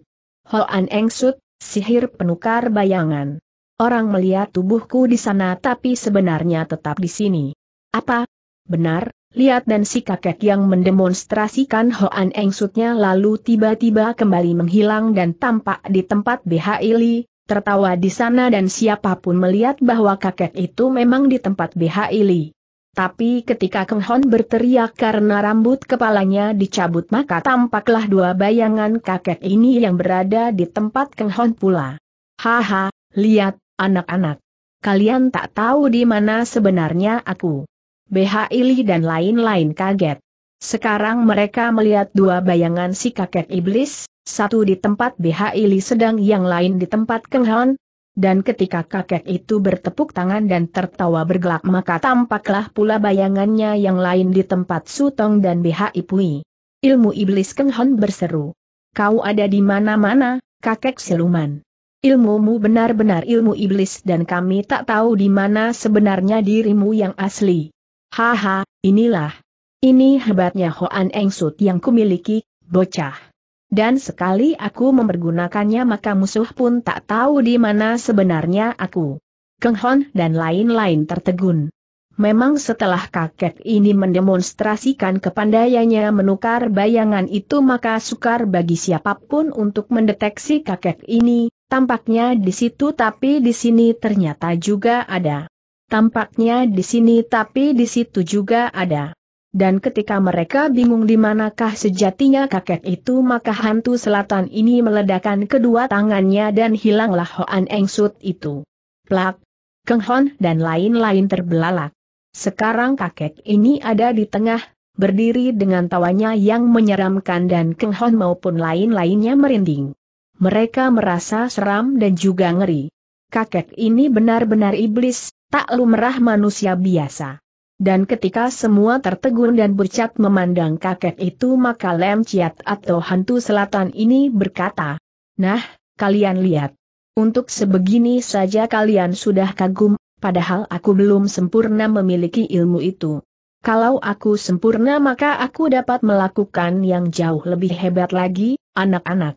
Hoan Engsut, sihir penukar bayangan. Orang melihat tubuhku di sana tapi sebenarnya tetap di sini. Apa? Benar, lihat dan si kakek yang mendemonstrasikan Hoan Engsutnya lalu tiba-tiba kembali menghilang dan tampak di tempat Ili, tertawa di sana dan siapapun melihat bahwa kakek itu memang di tempat Ili. Tapi ketika Keng Hon berteriak karena rambut kepalanya dicabut maka tampaklah dua bayangan kakek ini yang berada di tempat Keng Hon pula. Haha, lihat, anak-anak. Kalian tak tahu di mana sebenarnya aku. BH Ili dan lain-lain kaget. Sekarang mereka melihat dua bayangan si kakek iblis, satu di tempat BH Ili sedang yang lain di tempat Keng Hon, dan ketika kakek itu bertepuk tangan dan tertawa bergelak maka tampaklah pula bayangannya yang lain di tempat Sutong dan BHI Pui. Ilmu iblis Kenghon berseru. Kau ada di mana-mana, kakek siluman. Ilmumu benar-benar ilmu iblis dan kami tak tahu di mana sebenarnya dirimu yang asli. Haha, inilah. Ini hebatnya Hoan Eng Sut yang kumiliki, bocah. Dan sekali aku mempergunakannya maka musuh pun tak tahu di mana sebenarnya aku. Keng Hon dan lain-lain tertegun. Memang setelah kakek ini mendemonstrasikan kepandaiannya menukar bayangan itu maka sukar bagi siapapun untuk mendeteksi kakek ini, tampaknya di situ tapi di sini ternyata juga ada. Tampaknya di sini tapi di situ juga ada dan ketika mereka bingung di manakah sejatinya kakek itu maka hantu selatan ini meledakkan kedua tangannya dan hilanglah Hoan Eng Sut itu. Plak, Keng Hon dan lain-lain terbelalak. Sekarang kakek ini ada di tengah, berdiri dengan tawanya yang menyeramkan dan Keng Hon maupun lain-lainnya merinding. Mereka merasa seram dan juga ngeri. Kakek ini benar-benar iblis, tak lumrah manusia biasa. Dan ketika semua tertegun dan bercat memandang kakek itu maka Lem Ciat atau hantu selatan ini berkata, Nah, kalian lihat. Untuk sebegini saja kalian sudah kagum, padahal aku belum sempurna memiliki ilmu itu. Kalau aku sempurna maka aku dapat melakukan yang jauh lebih hebat lagi, anak-anak.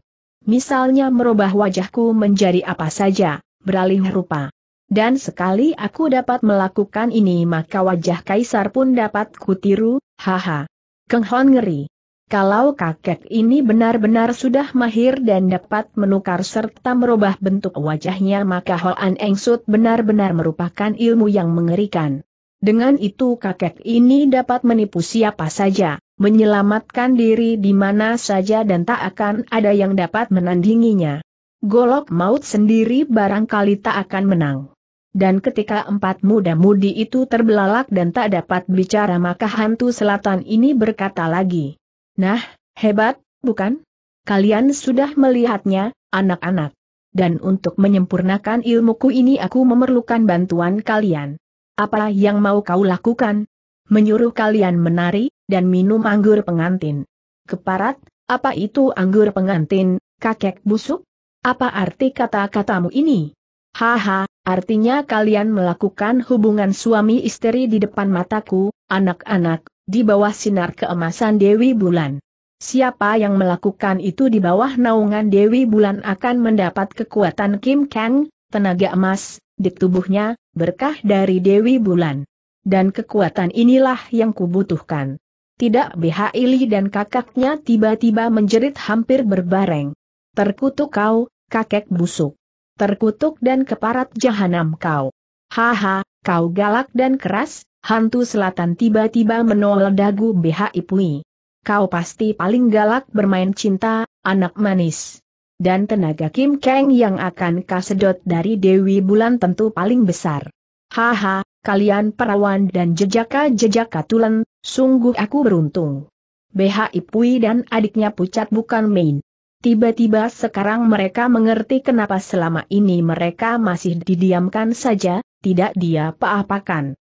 Misalnya merubah wajahku menjadi apa saja, beralih rupa. Dan sekali aku dapat melakukan ini maka wajah kaisar pun dapat kutiru, haha. Keng Hon ngeri. Kalau kakek ini benar-benar sudah mahir dan dapat menukar serta merubah bentuk wajahnya maka Hoan engsut benar-benar merupakan ilmu yang mengerikan. Dengan itu kakek ini dapat menipu siapa saja, menyelamatkan diri di mana saja dan tak akan ada yang dapat menandinginya. Golok maut sendiri barangkali tak akan menang dan ketika empat muda-mudi itu terbelalak dan tak dapat bicara maka hantu selatan ini berkata lagi. Nah, hebat, bukan? Kalian sudah melihatnya, anak-anak. Dan untuk menyempurnakan ilmuku ini aku memerlukan bantuan kalian. Apa yang mau kau lakukan? Menyuruh kalian menari, dan minum anggur pengantin. Keparat, apa itu anggur pengantin, kakek busuk? Apa arti kata-katamu ini? Haha, Artinya kalian melakukan hubungan suami istri di depan mataku, anak-anak, di bawah sinar keemasan Dewi Bulan. Siapa yang melakukan itu di bawah naungan Dewi Bulan akan mendapat kekuatan Kim Kang, tenaga emas, di tubuhnya, berkah dari Dewi Bulan. Dan kekuatan inilah yang kubutuhkan. Tidak Ili dan kakaknya tiba-tiba menjerit hampir berbareng. Terkutuk kau, kakek busuk terkutuk dan keparat jahanam kau. Haha, kau galak dan keras, hantu selatan tiba-tiba menolak dagu BH Ipui. Kau pasti paling galak bermain cinta, anak manis. Dan tenaga Kim Kang yang akan kasedot dari Dewi Bulan tentu paling besar. Haha, kalian perawan dan jejaka-jejaka tulen, sungguh aku beruntung. BH Ipui dan adiknya pucat bukan main. Tiba-tiba sekarang mereka mengerti kenapa selama ini mereka masih didiamkan saja, tidak dia apa-apakan.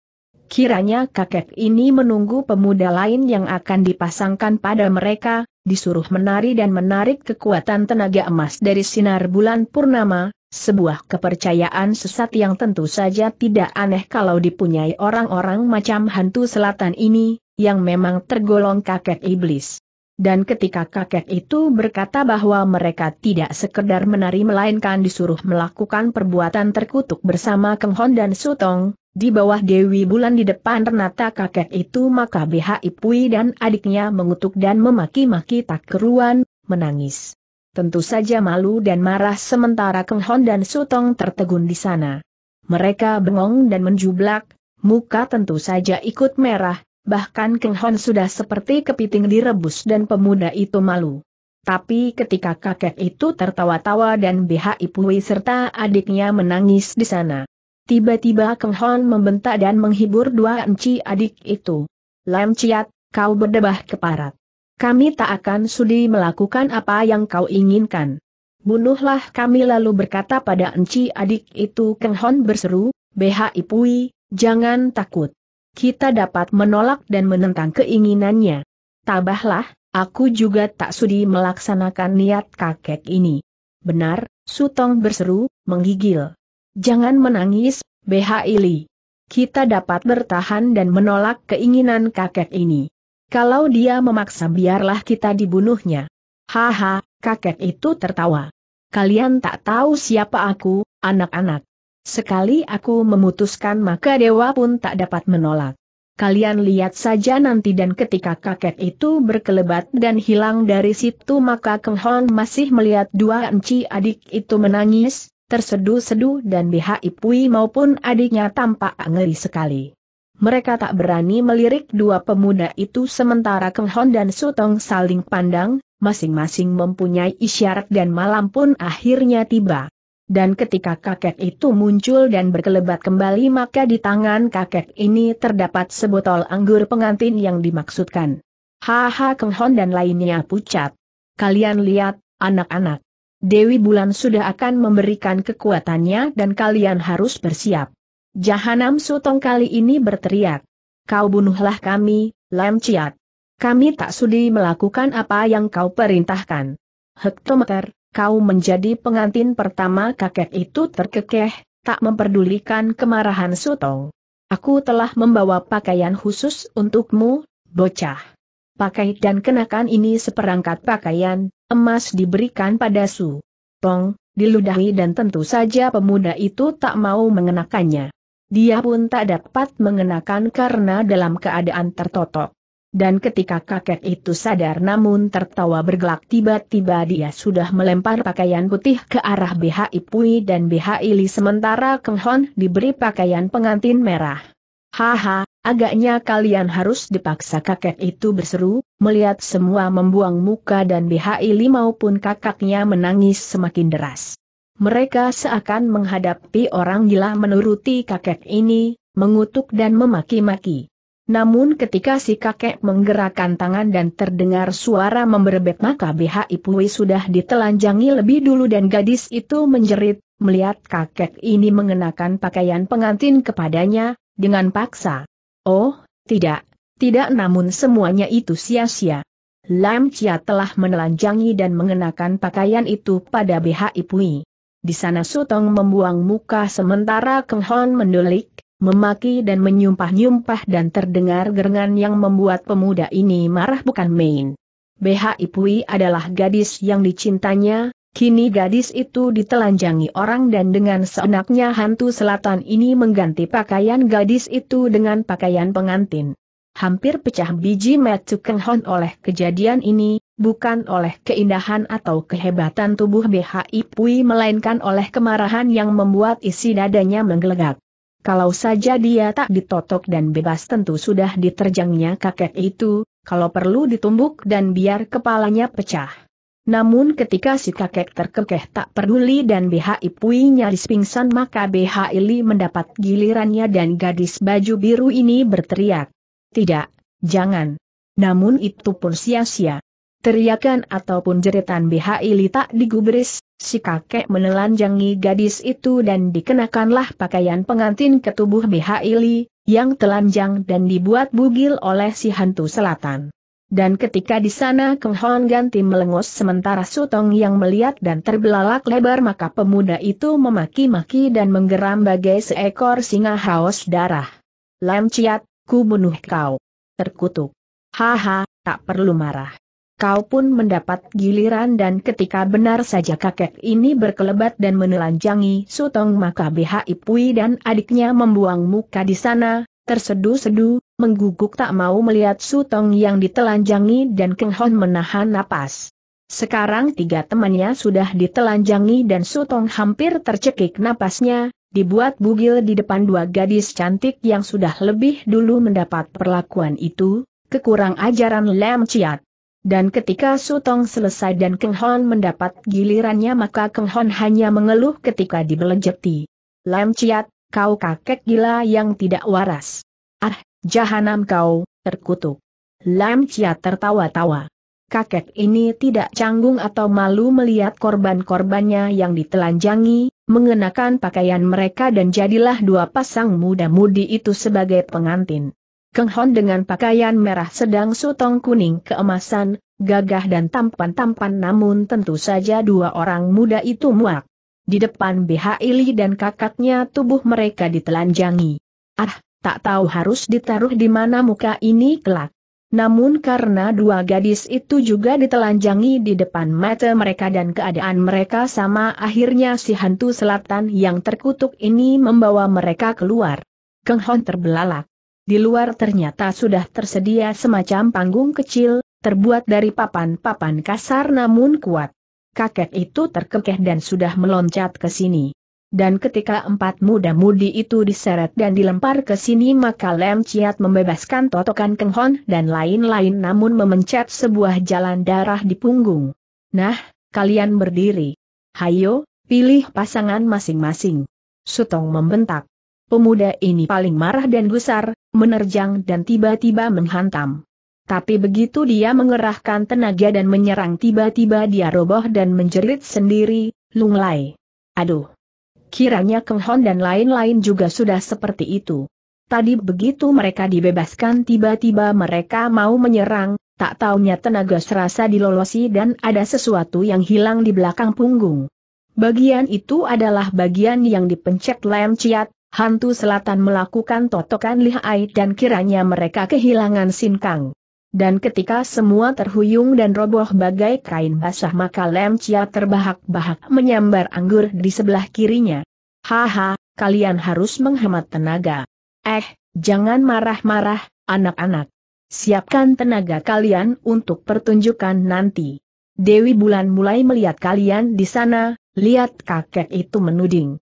Kiranya kakek ini menunggu pemuda lain yang akan dipasangkan pada mereka, disuruh menari dan menarik kekuatan tenaga emas dari sinar bulan purnama, sebuah kepercayaan sesat yang tentu saja tidak aneh kalau dipunyai orang-orang macam hantu selatan ini, yang memang tergolong kakek iblis. Dan ketika kakek itu berkata bahwa mereka tidak sekedar menari melainkan disuruh melakukan perbuatan terkutuk bersama Keng Hon dan Sutong, di bawah Dewi Bulan di depan Renata kakek itu maka BH Ipui dan adiknya mengutuk dan memaki-maki tak keruan, menangis. Tentu saja malu dan marah sementara Keng Hon dan Sutong tertegun di sana. Mereka bengong dan menjublak, muka tentu saja ikut merah, bahkan Keng Hon sudah seperti kepiting direbus dan pemuda itu malu. Tapi ketika kakek itu tertawa-tawa dan BHI Pui serta adiknya menangis di sana. Tiba-tiba Keng Hon membentak dan menghibur dua enci adik itu. Lam Chiat, kau berdebah keparat. Kami tak akan sudi melakukan apa yang kau inginkan. Bunuhlah kami lalu berkata pada enci adik itu Keng Hon berseru, BHI Pui, jangan takut kita dapat menolak dan menentang keinginannya. Tabahlah, aku juga tak sudi melaksanakan niat kakek ini. Benar, Sutong berseru, menggigil. Jangan menangis, BH Ili. Kita dapat bertahan dan menolak keinginan kakek ini. Kalau dia memaksa biarlah kita dibunuhnya. Haha, kakek itu tertawa. Kalian tak tahu siapa aku, anak-anak. Sekali aku memutuskan maka dewa pun tak dapat menolak. Kalian lihat saja nanti dan ketika kakek itu berkelebat dan hilang dari situ maka Keng Hong masih melihat dua enci adik itu menangis, tersedu-sedu dan biha Pui maupun adiknya tampak ngeri sekali. Mereka tak berani melirik dua pemuda itu sementara Keng Hon dan Sutong saling pandang, masing-masing mempunyai isyarat dan malam pun akhirnya tiba. Dan ketika kakek itu muncul dan berkelebat kembali maka di tangan kakek ini terdapat sebotol anggur pengantin yang dimaksudkan. Haha Kenghon dan lainnya pucat. Kalian lihat, anak-anak. Dewi Bulan sudah akan memberikan kekuatannya dan kalian harus bersiap. Jahanam Sutong kali ini berteriak. Kau bunuhlah kami, Lam Ciat. Kami tak sudi melakukan apa yang kau perintahkan. Hektometer, kau menjadi pengantin pertama kakek itu terkekeh, tak memperdulikan kemarahan Sutong. Aku telah membawa pakaian khusus untukmu, bocah. Pakai dan kenakan ini seperangkat pakaian, emas diberikan pada Su. Tong, diludahi dan tentu saja pemuda itu tak mau mengenakannya. Dia pun tak dapat mengenakan karena dalam keadaan tertotok. Dan ketika kakek itu sadar namun tertawa bergelak tiba-tiba dia sudah melempar pakaian putih ke arah BHI Ipui dan BHI Li sementara Keng Hon diberi pakaian pengantin merah. Haha, agaknya kalian harus dipaksa kakek itu berseru, melihat semua membuang muka dan BHI Li maupun kakaknya menangis semakin deras. Mereka seakan menghadapi orang gila menuruti kakek ini, mengutuk dan memaki-maki. Namun ketika si kakek menggerakkan tangan dan terdengar suara memberebet maka BHI Pui sudah ditelanjangi lebih dulu dan gadis itu menjerit, melihat kakek ini mengenakan pakaian pengantin kepadanya, dengan paksa. Oh, tidak, tidak namun semuanya itu sia-sia. Lam Chia telah menelanjangi dan mengenakan pakaian itu pada BHI Pui. Di sana Sutong membuang muka sementara Keng Hon mendulik, memaki dan menyumpah-nyumpah dan terdengar gerengan yang membuat pemuda ini marah bukan main. BH Ipui adalah gadis yang dicintanya, kini gadis itu ditelanjangi orang dan dengan seenaknya hantu selatan ini mengganti pakaian gadis itu dengan pakaian pengantin. Hampir pecah biji Matsu Kenghon oleh kejadian ini, bukan oleh keindahan atau kehebatan tubuh BH Ipui melainkan oleh kemarahan yang membuat isi dadanya menggelegak. Kalau saja dia tak ditotok dan bebas tentu sudah diterjangnya kakek itu, kalau perlu ditumbuk dan biar kepalanya pecah. Namun ketika si kakek terkekeh tak peduli dan BHI Pui nyaris pingsan maka BHI Li mendapat gilirannya dan gadis baju biru ini berteriak. Tidak, jangan. Namun itu pun sia-sia. Teriakan ataupun jeritan BHI Li tak digubris, Si kakek menelanjangi gadis itu dan dikenakanlah pakaian pengantin ke tubuh Bihaili, yang telanjang dan dibuat bugil oleh si hantu selatan. Dan ketika di sana Kenghon ganti melengos sementara Sutong yang melihat dan terbelalak lebar maka pemuda itu memaki-maki dan menggeram bagai seekor singa haus darah. Lam Ciat, ku bunuh kau. Terkutuk. Haha, tak perlu marah kau pun mendapat giliran dan ketika benar saja kakek ini berkelebat dan menelanjangi Sutong maka BHI Ipui dan adiknya membuang muka di sana, tersedu-sedu, mengguguk tak mau melihat Sutong yang ditelanjangi dan Keng Hon menahan napas. Sekarang tiga temannya sudah ditelanjangi dan Sutong hampir tercekik napasnya, dibuat bugil di depan dua gadis cantik yang sudah lebih dulu mendapat perlakuan itu, kekurang ajaran Lem Ciat. Dan ketika Sutong selesai dan Keng Hon mendapat gilirannya maka Keng Hon hanya mengeluh ketika dibelejeti. Lam Chiat, kau kakek gila yang tidak waras. Ah, jahanam kau, terkutuk. Lam Chiat tertawa-tawa. Kakek ini tidak canggung atau malu melihat korban-korbannya yang ditelanjangi, mengenakan pakaian mereka dan jadilah dua pasang muda-mudi itu sebagai pengantin. Keng Hon dengan pakaian merah sedang sutong kuning keemasan, gagah dan tampan-tampan namun tentu saja dua orang muda itu muak. Di depan BH Ili dan kakaknya tubuh mereka ditelanjangi. Ah, tak tahu harus ditaruh di mana muka ini kelak. Namun karena dua gadis itu juga ditelanjangi di depan mata mereka dan keadaan mereka sama akhirnya si hantu selatan yang terkutuk ini membawa mereka keluar. Keng Hon terbelalak. Di luar ternyata sudah tersedia semacam panggung kecil, terbuat dari papan-papan kasar namun kuat. Kakek itu terkekeh dan sudah meloncat ke sini. Dan ketika empat muda-mudi itu diseret dan dilempar ke sini maka Lem Ciat membebaskan totokan kenghon dan lain-lain namun memencet sebuah jalan darah di punggung. Nah, kalian berdiri. Hayo, pilih pasangan masing-masing. Sutong membentak. Pemuda ini paling marah dan gusar, menerjang dan tiba-tiba menghantam. Tapi begitu dia mengerahkan tenaga dan menyerang tiba-tiba dia roboh dan menjerit sendiri, lunglai. Aduh! Kiranya Kenghon dan lain-lain juga sudah seperti itu. Tadi begitu mereka dibebaskan tiba-tiba mereka mau menyerang, tak taunya tenaga serasa dilolosi dan ada sesuatu yang hilang di belakang punggung. Bagian itu adalah bagian yang dipencet lem ciat, hantu selatan melakukan totokan lihai dan kiranya mereka kehilangan sinkang. Dan ketika semua terhuyung dan roboh bagai kain basah maka Lem Chia terbahak-bahak menyambar anggur di sebelah kirinya. Haha, kalian harus menghemat tenaga. Eh, jangan marah-marah, anak-anak. Siapkan tenaga kalian untuk pertunjukan nanti. Dewi Bulan mulai melihat kalian di sana, lihat kakek itu menuding.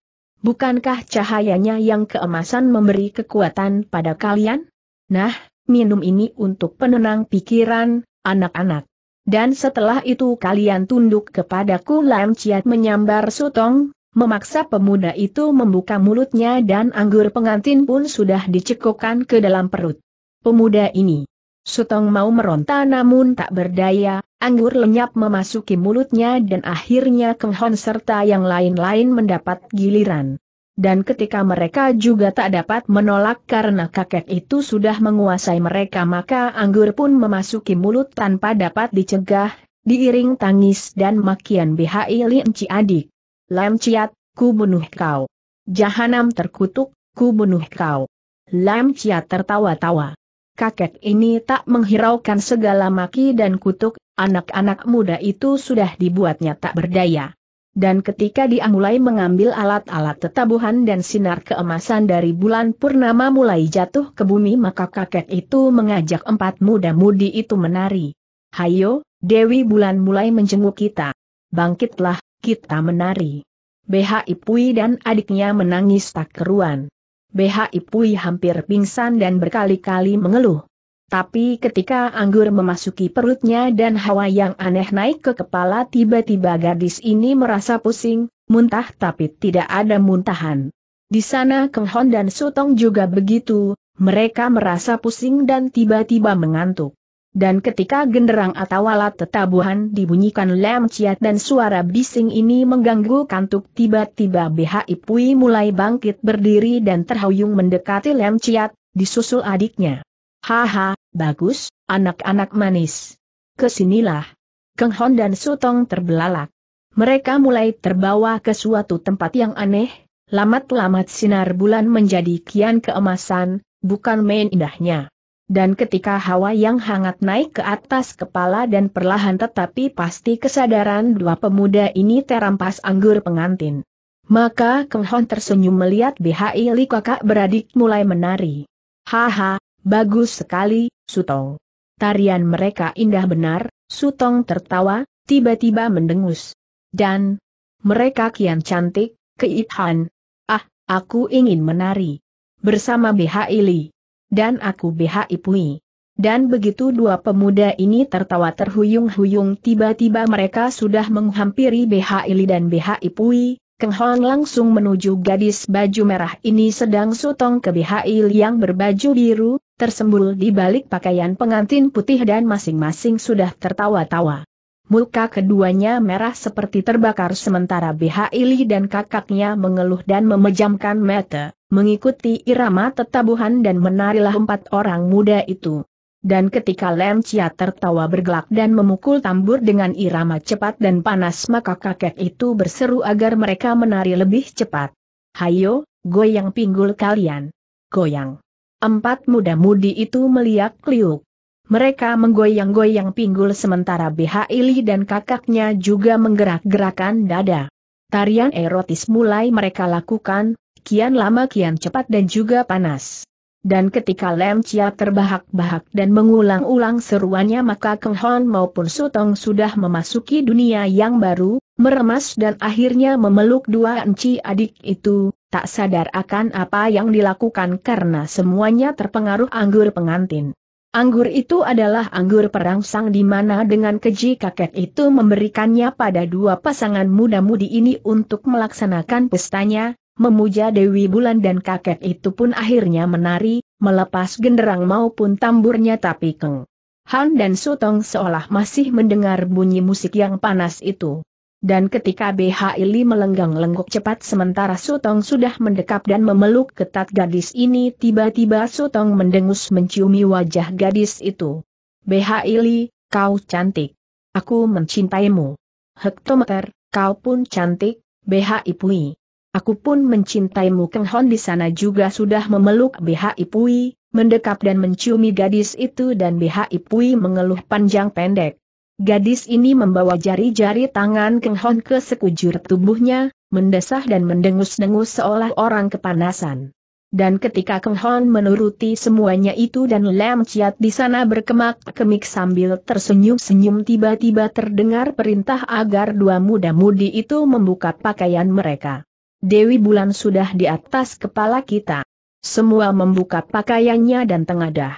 Bukankah cahayanya yang keemasan memberi kekuatan pada kalian? Nah, minum ini untuk penenang pikiran, anak-anak. Dan setelah itu kalian tunduk kepadaku Lam Ciat menyambar sutong, memaksa pemuda itu membuka mulutnya dan anggur pengantin pun sudah dicekokkan ke dalam perut. Pemuda ini Sutong mau meronta namun tak berdaya, anggur lenyap memasuki mulutnya dan akhirnya Kenghon serta yang lain-lain mendapat giliran. Dan ketika mereka juga tak dapat menolak karena kakek itu sudah menguasai mereka maka anggur pun memasuki mulut tanpa dapat dicegah, diiring tangis dan makian BHI Lin Ciadik. Lam Ciat, ku bunuh kau. Jahanam terkutuk, ku bunuh kau. Lam Ciat tertawa-tawa kakek ini tak menghiraukan segala maki dan kutuk, anak-anak muda itu sudah dibuatnya tak berdaya. Dan ketika dia mulai mengambil alat-alat tetabuhan dan sinar keemasan dari bulan purnama mulai jatuh ke bumi maka kakek itu mengajak empat muda-mudi itu menari. Hayo, Dewi Bulan mulai menjenguk kita. Bangkitlah, kita menari. BHI Pui dan adiknya menangis tak keruan. Bh Pui hampir pingsan dan berkali-kali mengeluh. Tapi ketika anggur memasuki perutnya dan hawa yang aneh naik ke kepala tiba-tiba gadis ini merasa pusing, muntah tapi tidak ada muntahan. Di sana Keng Hon dan Sutong juga begitu, mereka merasa pusing dan tiba-tiba mengantuk dan ketika genderang atau alat tetabuhan dibunyikan lem ciat dan suara bising ini mengganggu kantuk tiba-tiba BHI Pui mulai bangkit berdiri dan terhuyung mendekati lem ciat, disusul adiknya. Haha, bagus, anak-anak manis. Kesinilah. Keng Hon dan Sutong terbelalak. Mereka mulai terbawa ke suatu tempat yang aneh, lamat-lamat sinar bulan menjadi kian keemasan, bukan main indahnya. Dan ketika hawa yang hangat naik ke atas kepala dan perlahan tetapi pasti kesadaran dua pemuda ini terampas anggur pengantin. Maka Keng tersenyum melihat BHI Li kakak beradik mulai menari. Haha, bagus sekali, Sutong. Tarian mereka indah benar, Sutong tertawa, tiba-tiba mendengus. Dan, mereka kian cantik, keithan. Ah, aku ingin menari. Bersama BHI Li dan aku BHI Pui. Dan begitu dua pemuda ini tertawa terhuyung-huyung tiba-tiba mereka sudah menghampiri BHI Li dan BHI Pui, Keng Hon langsung menuju gadis baju merah ini sedang sutong ke BHI Li yang berbaju biru, tersembul di balik pakaian pengantin putih dan masing-masing sudah tertawa-tawa. Muka keduanya merah seperti terbakar sementara BHI Li dan kakaknya mengeluh dan memejamkan mata mengikuti irama tetabuhan dan menarilah empat orang muda itu. Dan ketika Lem Chia tertawa bergelak dan memukul tambur dengan irama cepat dan panas maka kakek itu berseru agar mereka menari lebih cepat. Hayo, goyang pinggul kalian. Goyang. Empat muda-mudi itu meliak liuk. Mereka menggoyang-goyang pinggul sementara Bihaili dan kakaknya juga menggerak-gerakan dada. Tarian erotis mulai mereka lakukan, kian lama kian cepat dan juga panas. Dan ketika Lem Chia terbahak-bahak dan mengulang-ulang seruannya maka Keng Hon maupun Sutong sudah memasuki dunia yang baru, meremas dan akhirnya memeluk dua enci adik itu, tak sadar akan apa yang dilakukan karena semuanya terpengaruh anggur pengantin. Anggur itu adalah anggur perangsang di mana dengan keji kakek itu memberikannya pada dua pasangan muda-mudi ini untuk melaksanakan pestanya, memuja Dewi Bulan dan kakek itu pun akhirnya menari, melepas genderang maupun tamburnya tapi keng. Han dan Sutong seolah masih mendengar bunyi musik yang panas itu. Dan ketika BH Ili melenggang lengkuk cepat sementara Sutong sudah mendekap dan memeluk ketat gadis ini tiba-tiba Sutong mendengus menciumi wajah gadis itu. BH Ili, kau cantik. Aku mencintaimu. Hektometer, kau pun cantik, BH Ipui. Aku pun mencintaimu Keng Hon di sana juga sudah memeluk BHI Pui, mendekap dan menciumi gadis itu dan BHI Pui mengeluh panjang pendek. Gadis ini membawa jari-jari tangan Keng Hon ke sekujur tubuhnya, mendesah dan mendengus-dengus seolah orang kepanasan. Dan ketika Keng Hon menuruti semuanya itu dan Lam Chiat di sana berkemak-kemik sambil tersenyum-senyum tiba-tiba terdengar perintah agar dua muda-mudi itu membuka pakaian mereka. Dewi Bulan sudah di atas kepala kita. Semua membuka pakaiannya dan tengadah.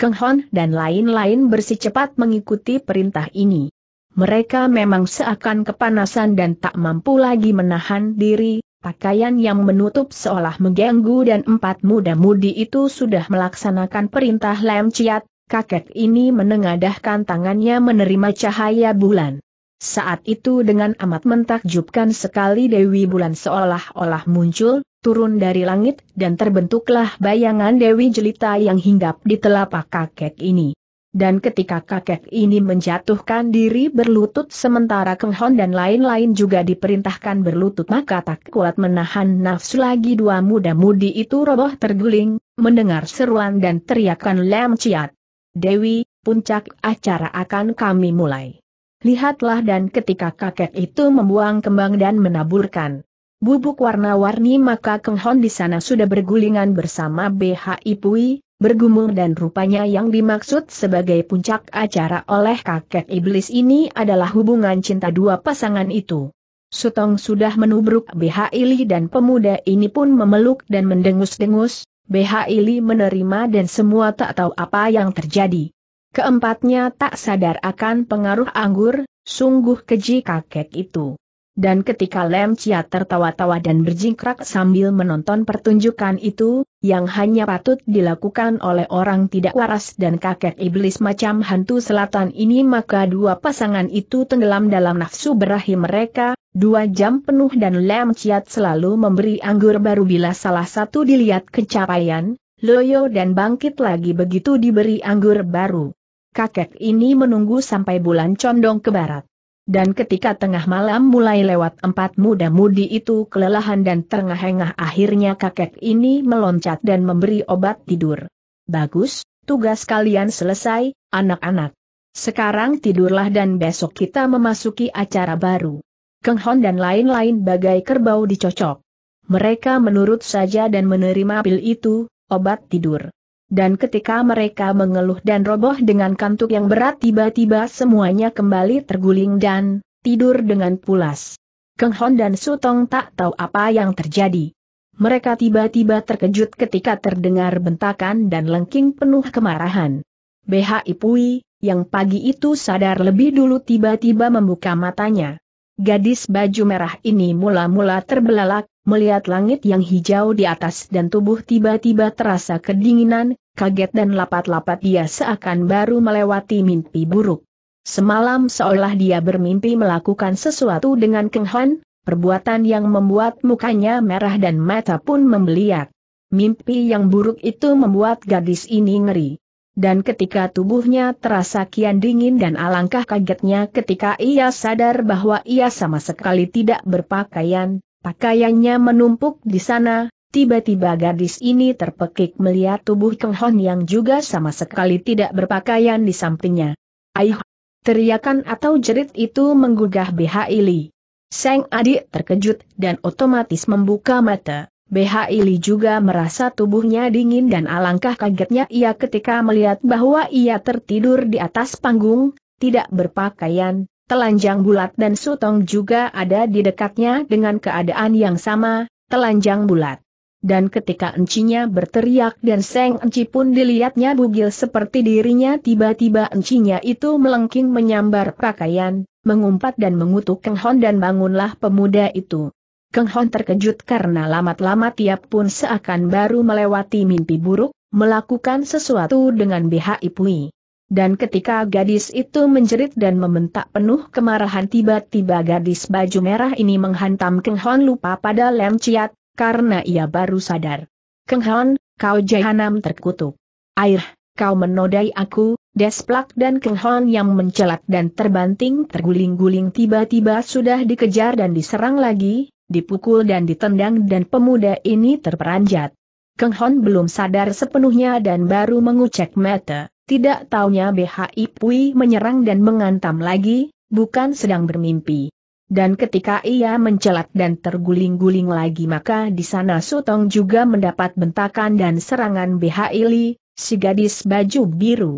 Keng Hon dan lain-lain cepat mengikuti perintah ini. Mereka memang seakan kepanasan dan tak mampu lagi menahan diri, pakaian yang menutup seolah mengganggu dan empat muda-mudi itu sudah melaksanakan perintah Lem Ciat, kakek ini menengadahkan tangannya menerima cahaya bulan. Saat itu dengan amat mentakjubkan sekali Dewi Bulan seolah-olah muncul, turun dari langit dan terbentuklah bayangan Dewi Jelita yang hinggap di telapak kakek ini. Dan ketika kakek ini menjatuhkan diri berlutut sementara Keng Hon dan lain-lain juga diperintahkan berlutut maka tak kuat menahan nafsu lagi dua muda-mudi itu roboh terguling, mendengar seruan dan teriakan Lam Ciat. Dewi, puncak acara akan kami mulai. Lihatlah dan ketika kakek itu membuang kembang dan menaburkan bubuk warna-warni maka Keng Hon di sana sudah bergulingan bersama BHI Pui, bergumul dan rupanya yang dimaksud sebagai puncak acara oleh kakek iblis ini adalah hubungan cinta dua pasangan itu. Sutong sudah menubruk BHI Li dan pemuda ini pun memeluk dan mendengus-dengus, BHI Li menerima dan semua tak tahu apa yang terjadi. Keempatnya tak sadar akan pengaruh anggur, sungguh keji kakek itu. Dan ketika Lem Chia tertawa-tawa dan berjingkrak sambil menonton pertunjukan itu, yang hanya patut dilakukan oleh orang tidak waras dan kakek iblis macam hantu selatan ini maka dua pasangan itu tenggelam dalam nafsu berahi mereka, dua jam penuh dan Lem Chia selalu memberi anggur baru bila salah satu dilihat kecapaian, loyo dan bangkit lagi begitu diberi anggur baru kakek ini menunggu sampai bulan condong ke barat. Dan ketika tengah malam mulai lewat empat muda-mudi itu kelelahan dan terengah-engah akhirnya kakek ini meloncat dan memberi obat tidur. Bagus, tugas kalian selesai, anak-anak. Sekarang tidurlah dan besok kita memasuki acara baru. Kenghon dan lain-lain bagai kerbau dicocok. Mereka menurut saja dan menerima pil itu, obat tidur dan ketika mereka mengeluh dan roboh dengan kantuk yang berat tiba-tiba semuanya kembali terguling dan tidur dengan pulas. Keng Hon dan Sutong tak tahu apa yang terjadi. Mereka tiba-tiba terkejut ketika terdengar bentakan dan lengking penuh kemarahan. BH Ipui, yang pagi itu sadar lebih dulu tiba-tiba membuka matanya. Gadis baju merah ini mula-mula terbelalak, melihat langit yang hijau di atas dan tubuh tiba-tiba terasa kedinginan, kaget dan lapat-lapat ia seakan baru melewati mimpi buruk. Semalam seolah dia bermimpi melakukan sesuatu dengan Keng Han, perbuatan yang membuat mukanya merah dan mata pun membeliak. Mimpi yang buruk itu membuat gadis ini ngeri. Dan ketika tubuhnya terasa kian dingin dan alangkah kagetnya ketika ia sadar bahwa ia sama sekali tidak berpakaian, pakaiannya menumpuk di sana, Tiba-tiba gadis ini terpekik melihat tubuh Kang Hon yang juga sama sekali tidak berpakaian di sampingnya. Aih! Teriakan atau jerit itu menggugah BHI Li. Seng adik terkejut dan otomatis membuka mata. BHI Li juga merasa tubuhnya dingin dan alangkah kagetnya ia ketika melihat bahwa ia tertidur di atas panggung, tidak berpakaian, telanjang bulat dan sutong juga ada di dekatnya dengan keadaan yang sama, telanjang bulat dan ketika encinya berteriak dan Seng Enci pun dilihatnya bugil seperti dirinya tiba-tiba encinya itu melengking menyambar pakaian, mengumpat dan mengutuk Keng Hon dan bangunlah pemuda itu. Keng Hon terkejut karena lama lamat tiap pun seakan baru melewati mimpi buruk, melakukan sesuatu dengan BHI ipui. Dan ketika gadis itu menjerit dan membentak penuh kemarahan tiba-tiba gadis baju merah ini menghantam Keng Hon lupa pada Lem Ciat, karena ia baru sadar. Keng Han, kau jahanam terkutuk. Air, kau menodai aku, Desplak dan Keng Han yang mencelat dan terbanting terguling-guling tiba-tiba sudah dikejar dan diserang lagi, dipukul dan ditendang dan pemuda ini terperanjat. Keng Hon belum sadar sepenuhnya dan baru mengucek mata, tidak taunya BHI Pui menyerang dan mengantam lagi, bukan sedang bermimpi. Dan ketika ia mencelat dan terguling-guling lagi maka di sana Sutong juga mendapat bentakan dan serangan Bhaili, si gadis baju biru.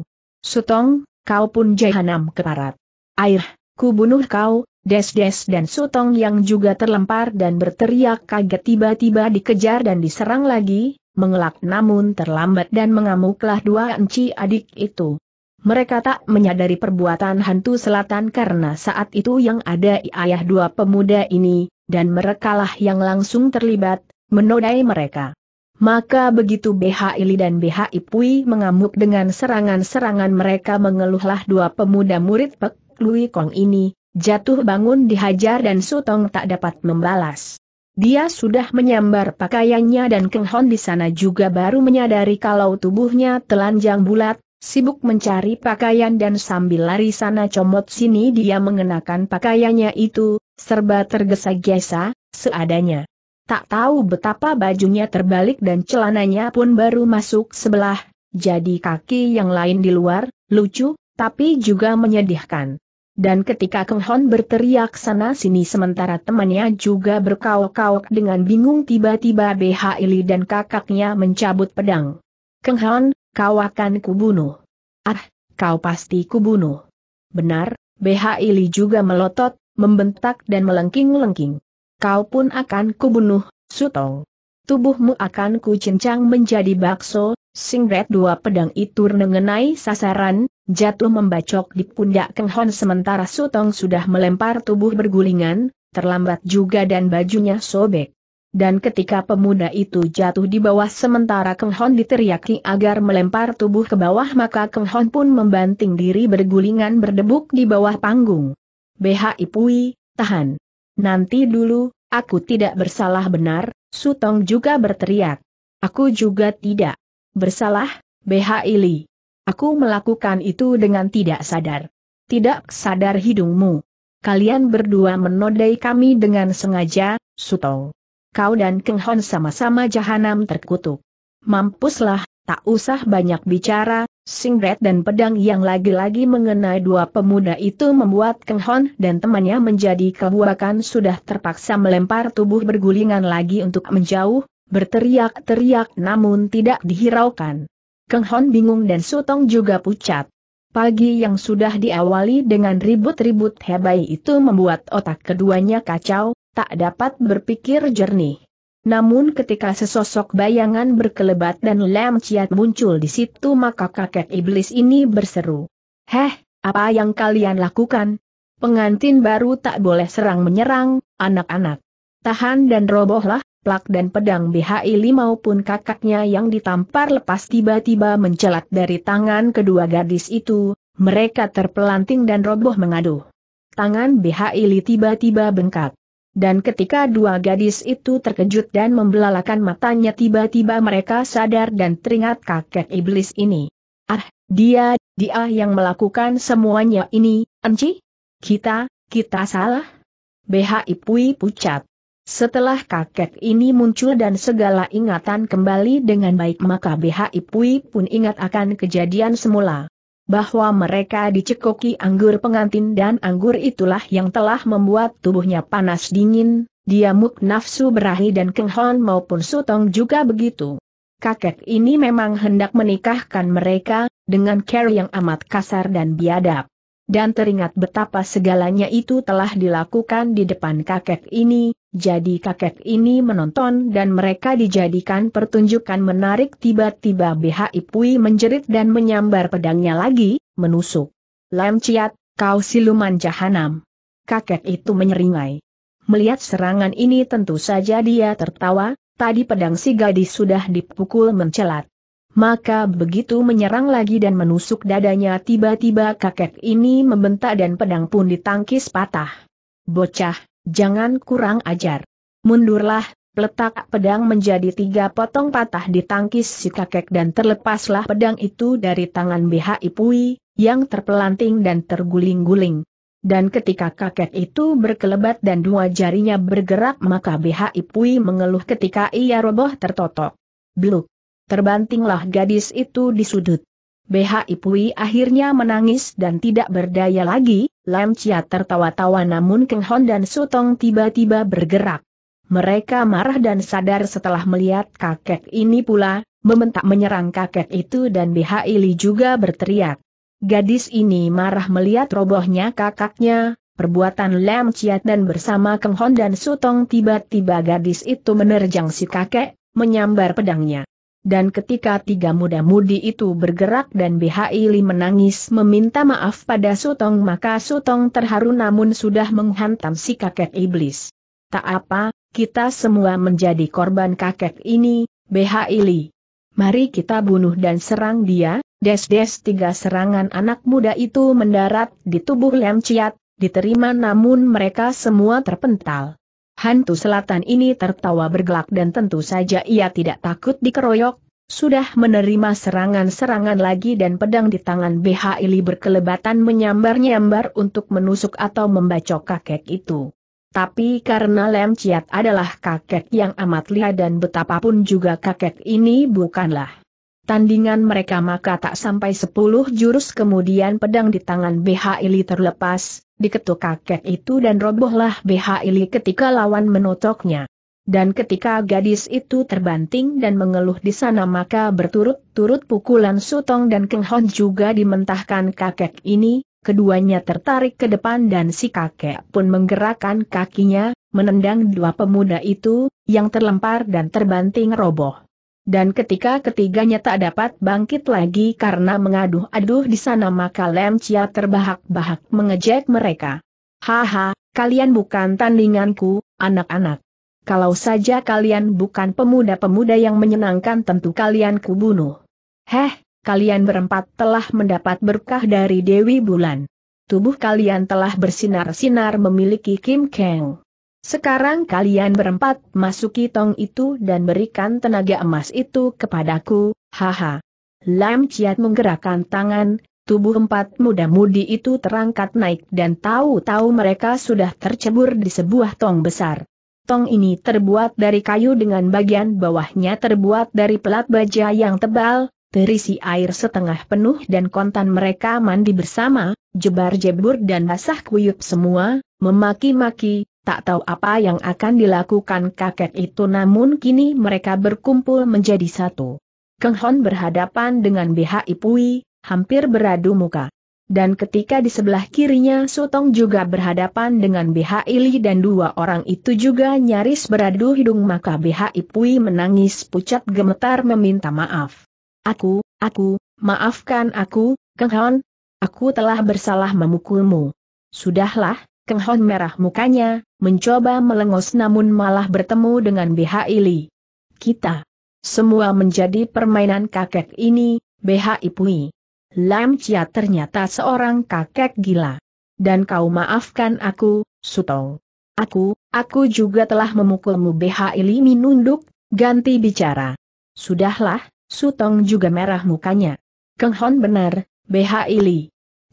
Sutong, kau pun jahanam keparat. Air, ku bunuh kau, Des-des dan Sutong yang juga terlempar dan berteriak kaget tiba-tiba dikejar dan diserang lagi, mengelak namun terlambat dan mengamuklah dua enci adik itu. Mereka tak menyadari perbuatan hantu selatan karena saat itu yang ada ayah dua pemuda ini, dan merekalah yang langsung terlibat, menodai mereka. Maka begitu BHI dan BHI Ipui mengamuk dengan serangan-serangan mereka mengeluhlah dua pemuda murid Pek Lui Kong ini, jatuh bangun dihajar dan Sutong tak dapat membalas. Dia sudah menyambar pakaiannya dan Keng Hon di sana juga baru menyadari kalau tubuhnya telanjang bulat, Sibuk mencari pakaian dan sambil lari sana comot sini dia mengenakan pakaiannya itu, serba tergesa-gesa, seadanya. Tak tahu betapa bajunya terbalik dan celananya pun baru masuk sebelah, jadi kaki yang lain di luar, lucu, tapi juga menyedihkan. Dan ketika Keng Hon berteriak sana sini sementara temannya juga berkauk-kauk dengan bingung tiba-tiba BH Ili dan kakaknya mencabut pedang. Keng Hon, Kau akan kubunuh. Ah, kau pasti kubunuh. Benar, BHI juga melotot, membentak dan melengking-lengking. Kau pun akan kubunuh, Sutong. Tubuhmu akan kucincang menjadi bakso, singret dua pedang itu mengenai sasaran, jatuh membacok di pundak Keng sementara Sutong sudah melempar tubuh bergulingan, terlambat juga dan bajunya sobek dan ketika pemuda itu jatuh di bawah sementara Keng Hon diteriaki agar melempar tubuh ke bawah maka Keng Hon pun membanting diri bergulingan berdebuk di bawah panggung. BHI Pui, tahan. Nanti dulu, aku tidak bersalah benar, Sutong juga berteriak. Aku juga tidak bersalah, BHI Li. Aku melakukan itu dengan tidak sadar. Tidak sadar hidungmu. Kalian berdua menodai kami dengan sengaja, Sutong kau dan Keng Hon sama-sama jahanam terkutuk. Mampuslah, tak usah banyak bicara, singret dan pedang yang lagi-lagi mengenai dua pemuda itu membuat Keng Hon dan temannya menjadi kebuakan sudah terpaksa melempar tubuh bergulingan lagi untuk menjauh, berteriak-teriak namun tidak dihiraukan. Keng Hon bingung dan Sutong juga pucat. Pagi yang sudah diawali dengan ribut-ribut hebai itu membuat otak keduanya kacau, tak dapat berpikir jernih. Namun ketika sesosok bayangan berkelebat dan lem Ciat muncul di situ maka kakek iblis ini berseru. Heh, apa yang kalian lakukan? Pengantin baru tak boleh serang-menyerang, anak-anak. Tahan dan robohlah, plak dan pedang BHI maupun kakaknya yang ditampar lepas tiba-tiba mencelat dari tangan kedua gadis itu, mereka terpelanting dan roboh mengaduh. Tangan BHI tiba-tiba bengkak. Dan ketika dua gadis itu terkejut dan membelalakan matanya tiba-tiba mereka sadar dan teringat kakek iblis ini. Ah, dia, dia yang melakukan semuanya ini, Enci? Kita, kita salah? BHI Pui pucat. Setelah kakek ini muncul dan segala ingatan kembali dengan baik maka BHI Pui pun ingat akan kejadian semula bahwa mereka dicekoki anggur pengantin dan anggur itulah yang telah membuat tubuhnya panas dingin, diamuk nafsu berahi dan kenghon maupun sutong juga begitu. Kakek ini memang hendak menikahkan mereka, dengan care yang amat kasar dan biadab. Dan teringat betapa segalanya itu telah dilakukan di depan kakek ini, jadi kakek ini menonton dan mereka dijadikan pertunjukan menarik tiba-tiba BHI Ipui menjerit dan menyambar pedangnya lagi, menusuk. Lam Ciat, kau siluman jahanam. Kakek itu menyeringai. Melihat serangan ini tentu saja dia tertawa, tadi pedang si gadis sudah dipukul mencelat. Maka begitu menyerang lagi dan menusuk dadanya tiba-tiba kakek ini membentak dan pedang pun ditangkis patah. Bocah, Jangan kurang ajar. Mundurlah, Letak pedang menjadi tiga potong patah di tangkis si kakek dan terlepaslah pedang itu dari tangan BHI Pui, yang terpelanting dan terguling-guling. Dan ketika kakek itu berkelebat dan dua jarinya bergerak maka BHI Pui mengeluh ketika ia roboh tertotok. Bluk! Terbantinglah gadis itu di sudut. BH Ipui akhirnya menangis dan tidak berdaya lagi, Lam Chia tertawa-tawa namun Keng Hon dan Sutong tiba-tiba bergerak. Mereka marah dan sadar setelah melihat kakek ini pula, membentak menyerang kakek itu dan BH Illy juga berteriak. Gadis ini marah melihat robohnya kakaknya, perbuatan Lam Chia dan bersama Keng Hon dan Sutong tiba-tiba gadis itu menerjang si kakek, menyambar pedangnya dan ketika tiga muda-mudi itu bergerak dan BHI Li menangis meminta maaf pada Sutong maka Sutong terharu namun sudah menghantam si kakek iblis. Tak apa, kita semua menjadi korban kakek ini, BHI Li. Mari kita bunuh dan serang dia, des-des tiga serangan anak muda itu mendarat di tubuh Lem Ciat, diterima namun mereka semua terpental. Hantu selatan ini tertawa bergelak dan tentu saja ia tidak takut dikeroyok, sudah menerima serangan-serangan lagi dan pedang di tangan BHI berkelebatan menyambar-nyambar untuk menusuk atau membacok kakek itu. Tapi karena Lem Ciat adalah kakek yang amat lihai dan betapapun juga kakek ini bukanlah tandingan mereka maka tak sampai sepuluh jurus kemudian pedang di tangan BHI terlepas, diketuk kakek itu dan robohlah Ili ketika lawan menotoknya. Dan ketika gadis itu terbanting dan mengeluh di sana maka berturut-turut pukulan Sutong dan kenghon juga dimentahkan kakek ini, keduanya tertarik ke depan dan si kakek pun menggerakkan kakinya, menendang dua pemuda itu, yang terlempar dan terbanting roboh. Dan ketika ketiganya tak dapat bangkit lagi karena mengaduh-aduh di sana maka Lem Chia terbahak-bahak mengejek mereka. Haha, kalian bukan tandinganku, anak-anak. Kalau saja kalian bukan pemuda-pemuda yang menyenangkan tentu kalian kubunuh. Heh, kalian berempat telah mendapat berkah dari Dewi Bulan. Tubuh kalian telah bersinar-sinar memiliki Kim Kang. Sekarang kalian berempat masuki tong itu dan berikan tenaga emas itu kepadaku, haha. Lam Ciat menggerakkan tangan, tubuh empat muda-mudi itu terangkat naik dan tahu-tahu mereka sudah tercebur di sebuah tong besar. Tong ini terbuat dari kayu dengan bagian bawahnya terbuat dari pelat baja yang tebal, terisi air setengah penuh dan kontan mereka mandi bersama, jebar-jebur dan basah kuyup semua, memaki-maki, Tak tahu apa yang akan dilakukan kakek itu namun kini mereka berkumpul menjadi satu. Keng Hon berhadapan dengan BH Ipui, hampir beradu muka. Dan ketika di sebelah kirinya Sutong juga berhadapan dengan BH Illy dan dua orang itu juga nyaris beradu hidung maka BH Ipui menangis pucat gemetar meminta maaf. Aku, aku, maafkan aku, Keng Hon. Aku telah bersalah memukulmu. Sudahlah, Keng Hon merah mukanya, mencoba melengos namun malah bertemu dengan BHI Li. Kita semua menjadi permainan kakek ini, BHI Ipui. Lam Chia ternyata seorang kakek gila. Dan kau maafkan aku, Sutong. Aku, aku juga telah memukulmu BHI Li minunduk, ganti bicara. Sudahlah, Sutong juga merah mukanya. Kenghon benar, BHI Li.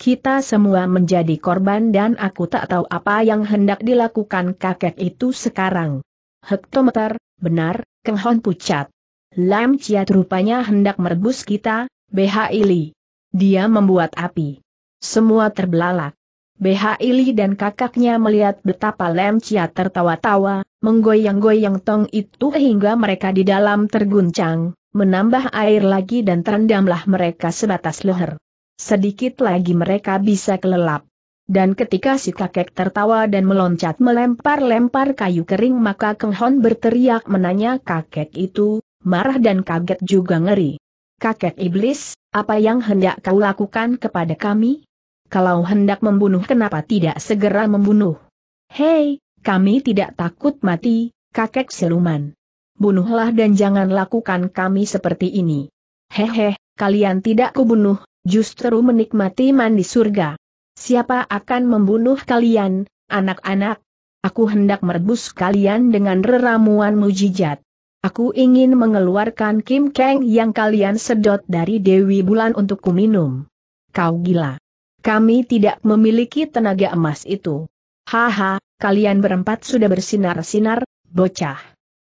Kita semua menjadi korban dan aku tak tahu apa yang hendak dilakukan kakek itu sekarang. Hektometer, benar, kenghon pucat. Lam Chiat rupanya hendak merebus kita, BH Ili. Dia membuat api. Semua terbelalak. BH Ili dan kakaknya melihat betapa Lam Chiat tertawa-tawa, menggoyang-goyang tong itu hingga mereka di dalam terguncang, menambah air lagi dan terendamlah mereka sebatas leher. Sedikit lagi mereka bisa kelelap. Dan ketika si kakek tertawa dan meloncat melempar-lempar kayu kering maka Keng Hon berteriak menanya kakek itu, marah dan kaget juga ngeri. Kakek iblis, apa yang hendak kau lakukan kepada kami? Kalau hendak membunuh kenapa tidak segera membunuh? Hei, kami tidak takut mati, kakek siluman. Bunuhlah dan jangan lakukan kami seperti ini. Hehe, kalian tidak kubunuh, justru menikmati mandi surga. Siapa akan membunuh kalian, anak-anak? Aku hendak merebus kalian dengan reramuan mujijat. Aku ingin mengeluarkan Kim Kang yang kalian sedot dari Dewi Bulan untuk kuminum. Kau gila. Kami tidak memiliki tenaga emas itu. Haha, kalian berempat sudah bersinar-sinar, bocah.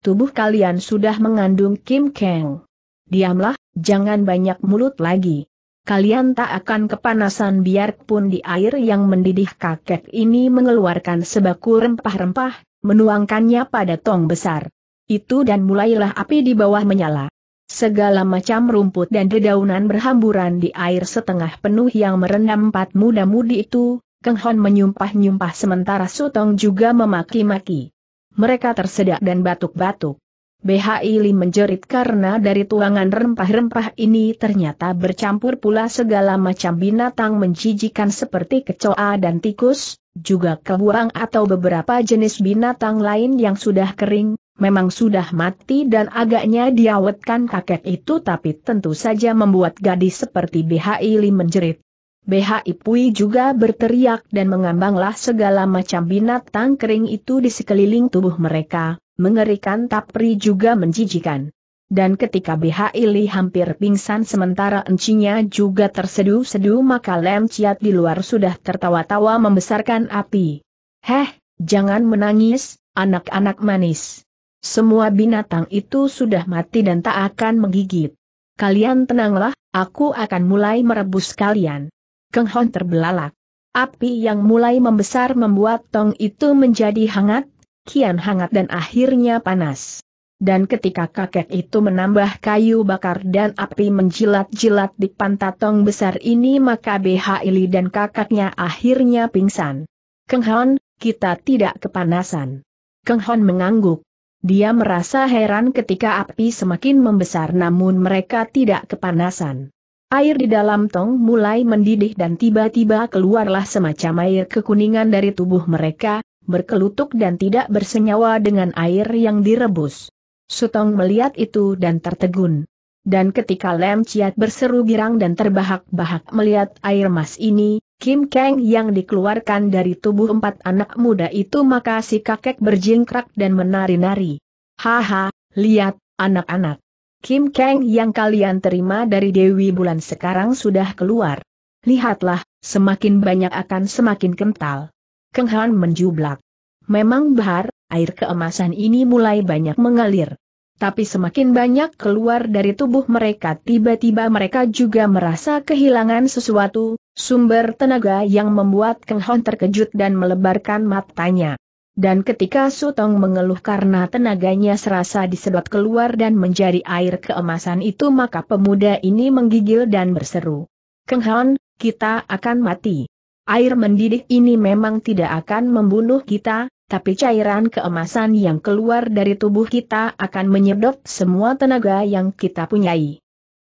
Tubuh kalian sudah mengandung Kim Kang. Diamlah, jangan banyak mulut lagi kalian tak akan kepanasan biarpun di air yang mendidih kakek ini mengeluarkan sebaku rempah-rempah, menuangkannya pada tong besar. Itu dan mulailah api di bawah menyala. Segala macam rumput dan dedaunan berhamburan di air setengah penuh yang merendam empat muda-mudi itu, Keng Hon menyumpah-nyumpah sementara Sutong juga memaki-maki. Mereka tersedak dan batuk-batuk. BHI Lim menjerit karena dari tuangan rempah-rempah ini ternyata bercampur pula segala macam binatang menjijikan seperti kecoa dan tikus, juga kebuang atau beberapa jenis binatang lain yang sudah kering, memang sudah mati dan agaknya diawetkan kakek itu tapi tentu saja membuat gadis seperti BHI Lim menjerit. BHI Pui juga berteriak dan mengambanglah segala macam binatang kering itu di sekeliling tubuh mereka mengerikan Tapri juga menjijikan. Dan ketika BHI Li hampir pingsan sementara encinya juga terseduh sedu maka Lem Ciat di luar sudah tertawa-tawa membesarkan api. Heh, jangan menangis, anak-anak manis. Semua binatang itu sudah mati dan tak akan menggigit. Kalian tenanglah, aku akan mulai merebus kalian. Keng Hon terbelalak. Api yang mulai membesar membuat tong itu menjadi hangat, kian hangat dan akhirnya panas. Dan ketika kakek itu menambah kayu bakar dan api menjilat-jilat di pantatong besar ini maka BH Ili dan kakaknya akhirnya pingsan. Keng Hon, kita tidak kepanasan. Keng Hon mengangguk. Dia merasa heran ketika api semakin membesar namun mereka tidak kepanasan. Air di dalam tong mulai mendidih dan tiba-tiba keluarlah semacam air kekuningan dari tubuh mereka, berkelutuk dan tidak bersenyawa dengan air yang direbus. Sutong melihat itu dan tertegun. Dan ketika Lem Chiat berseru girang dan terbahak-bahak melihat air mas ini, Kim Kang yang dikeluarkan dari tubuh empat anak muda itu maka si kakek berjingkrak dan menari-nari. Haha, lihat, anak-anak. Kim Kang yang kalian terima dari Dewi Bulan sekarang sudah keluar. Lihatlah, semakin banyak akan semakin kental. Keng Han menjublak. Memang bahar, air keemasan ini mulai banyak mengalir. Tapi semakin banyak keluar dari tubuh mereka tiba-tiba mereka juga merasa kehilangan sesuatu, sumber tenaga yang membuat Keng Hon terkejut dan melebarkan matanya. Dan ketika Sutong mengeluh karena tenaganya serasa disedot keluar dan menjadi air keemasan itu maka pemuda ini menggigil dan berseru. Keng Han, kita akan mati air mendidih ini memang tidak akan membunuh kita, tapi cairan keemasan yang keluar dari tubuh kita akan menyedot semua tenaga yang kita punyai.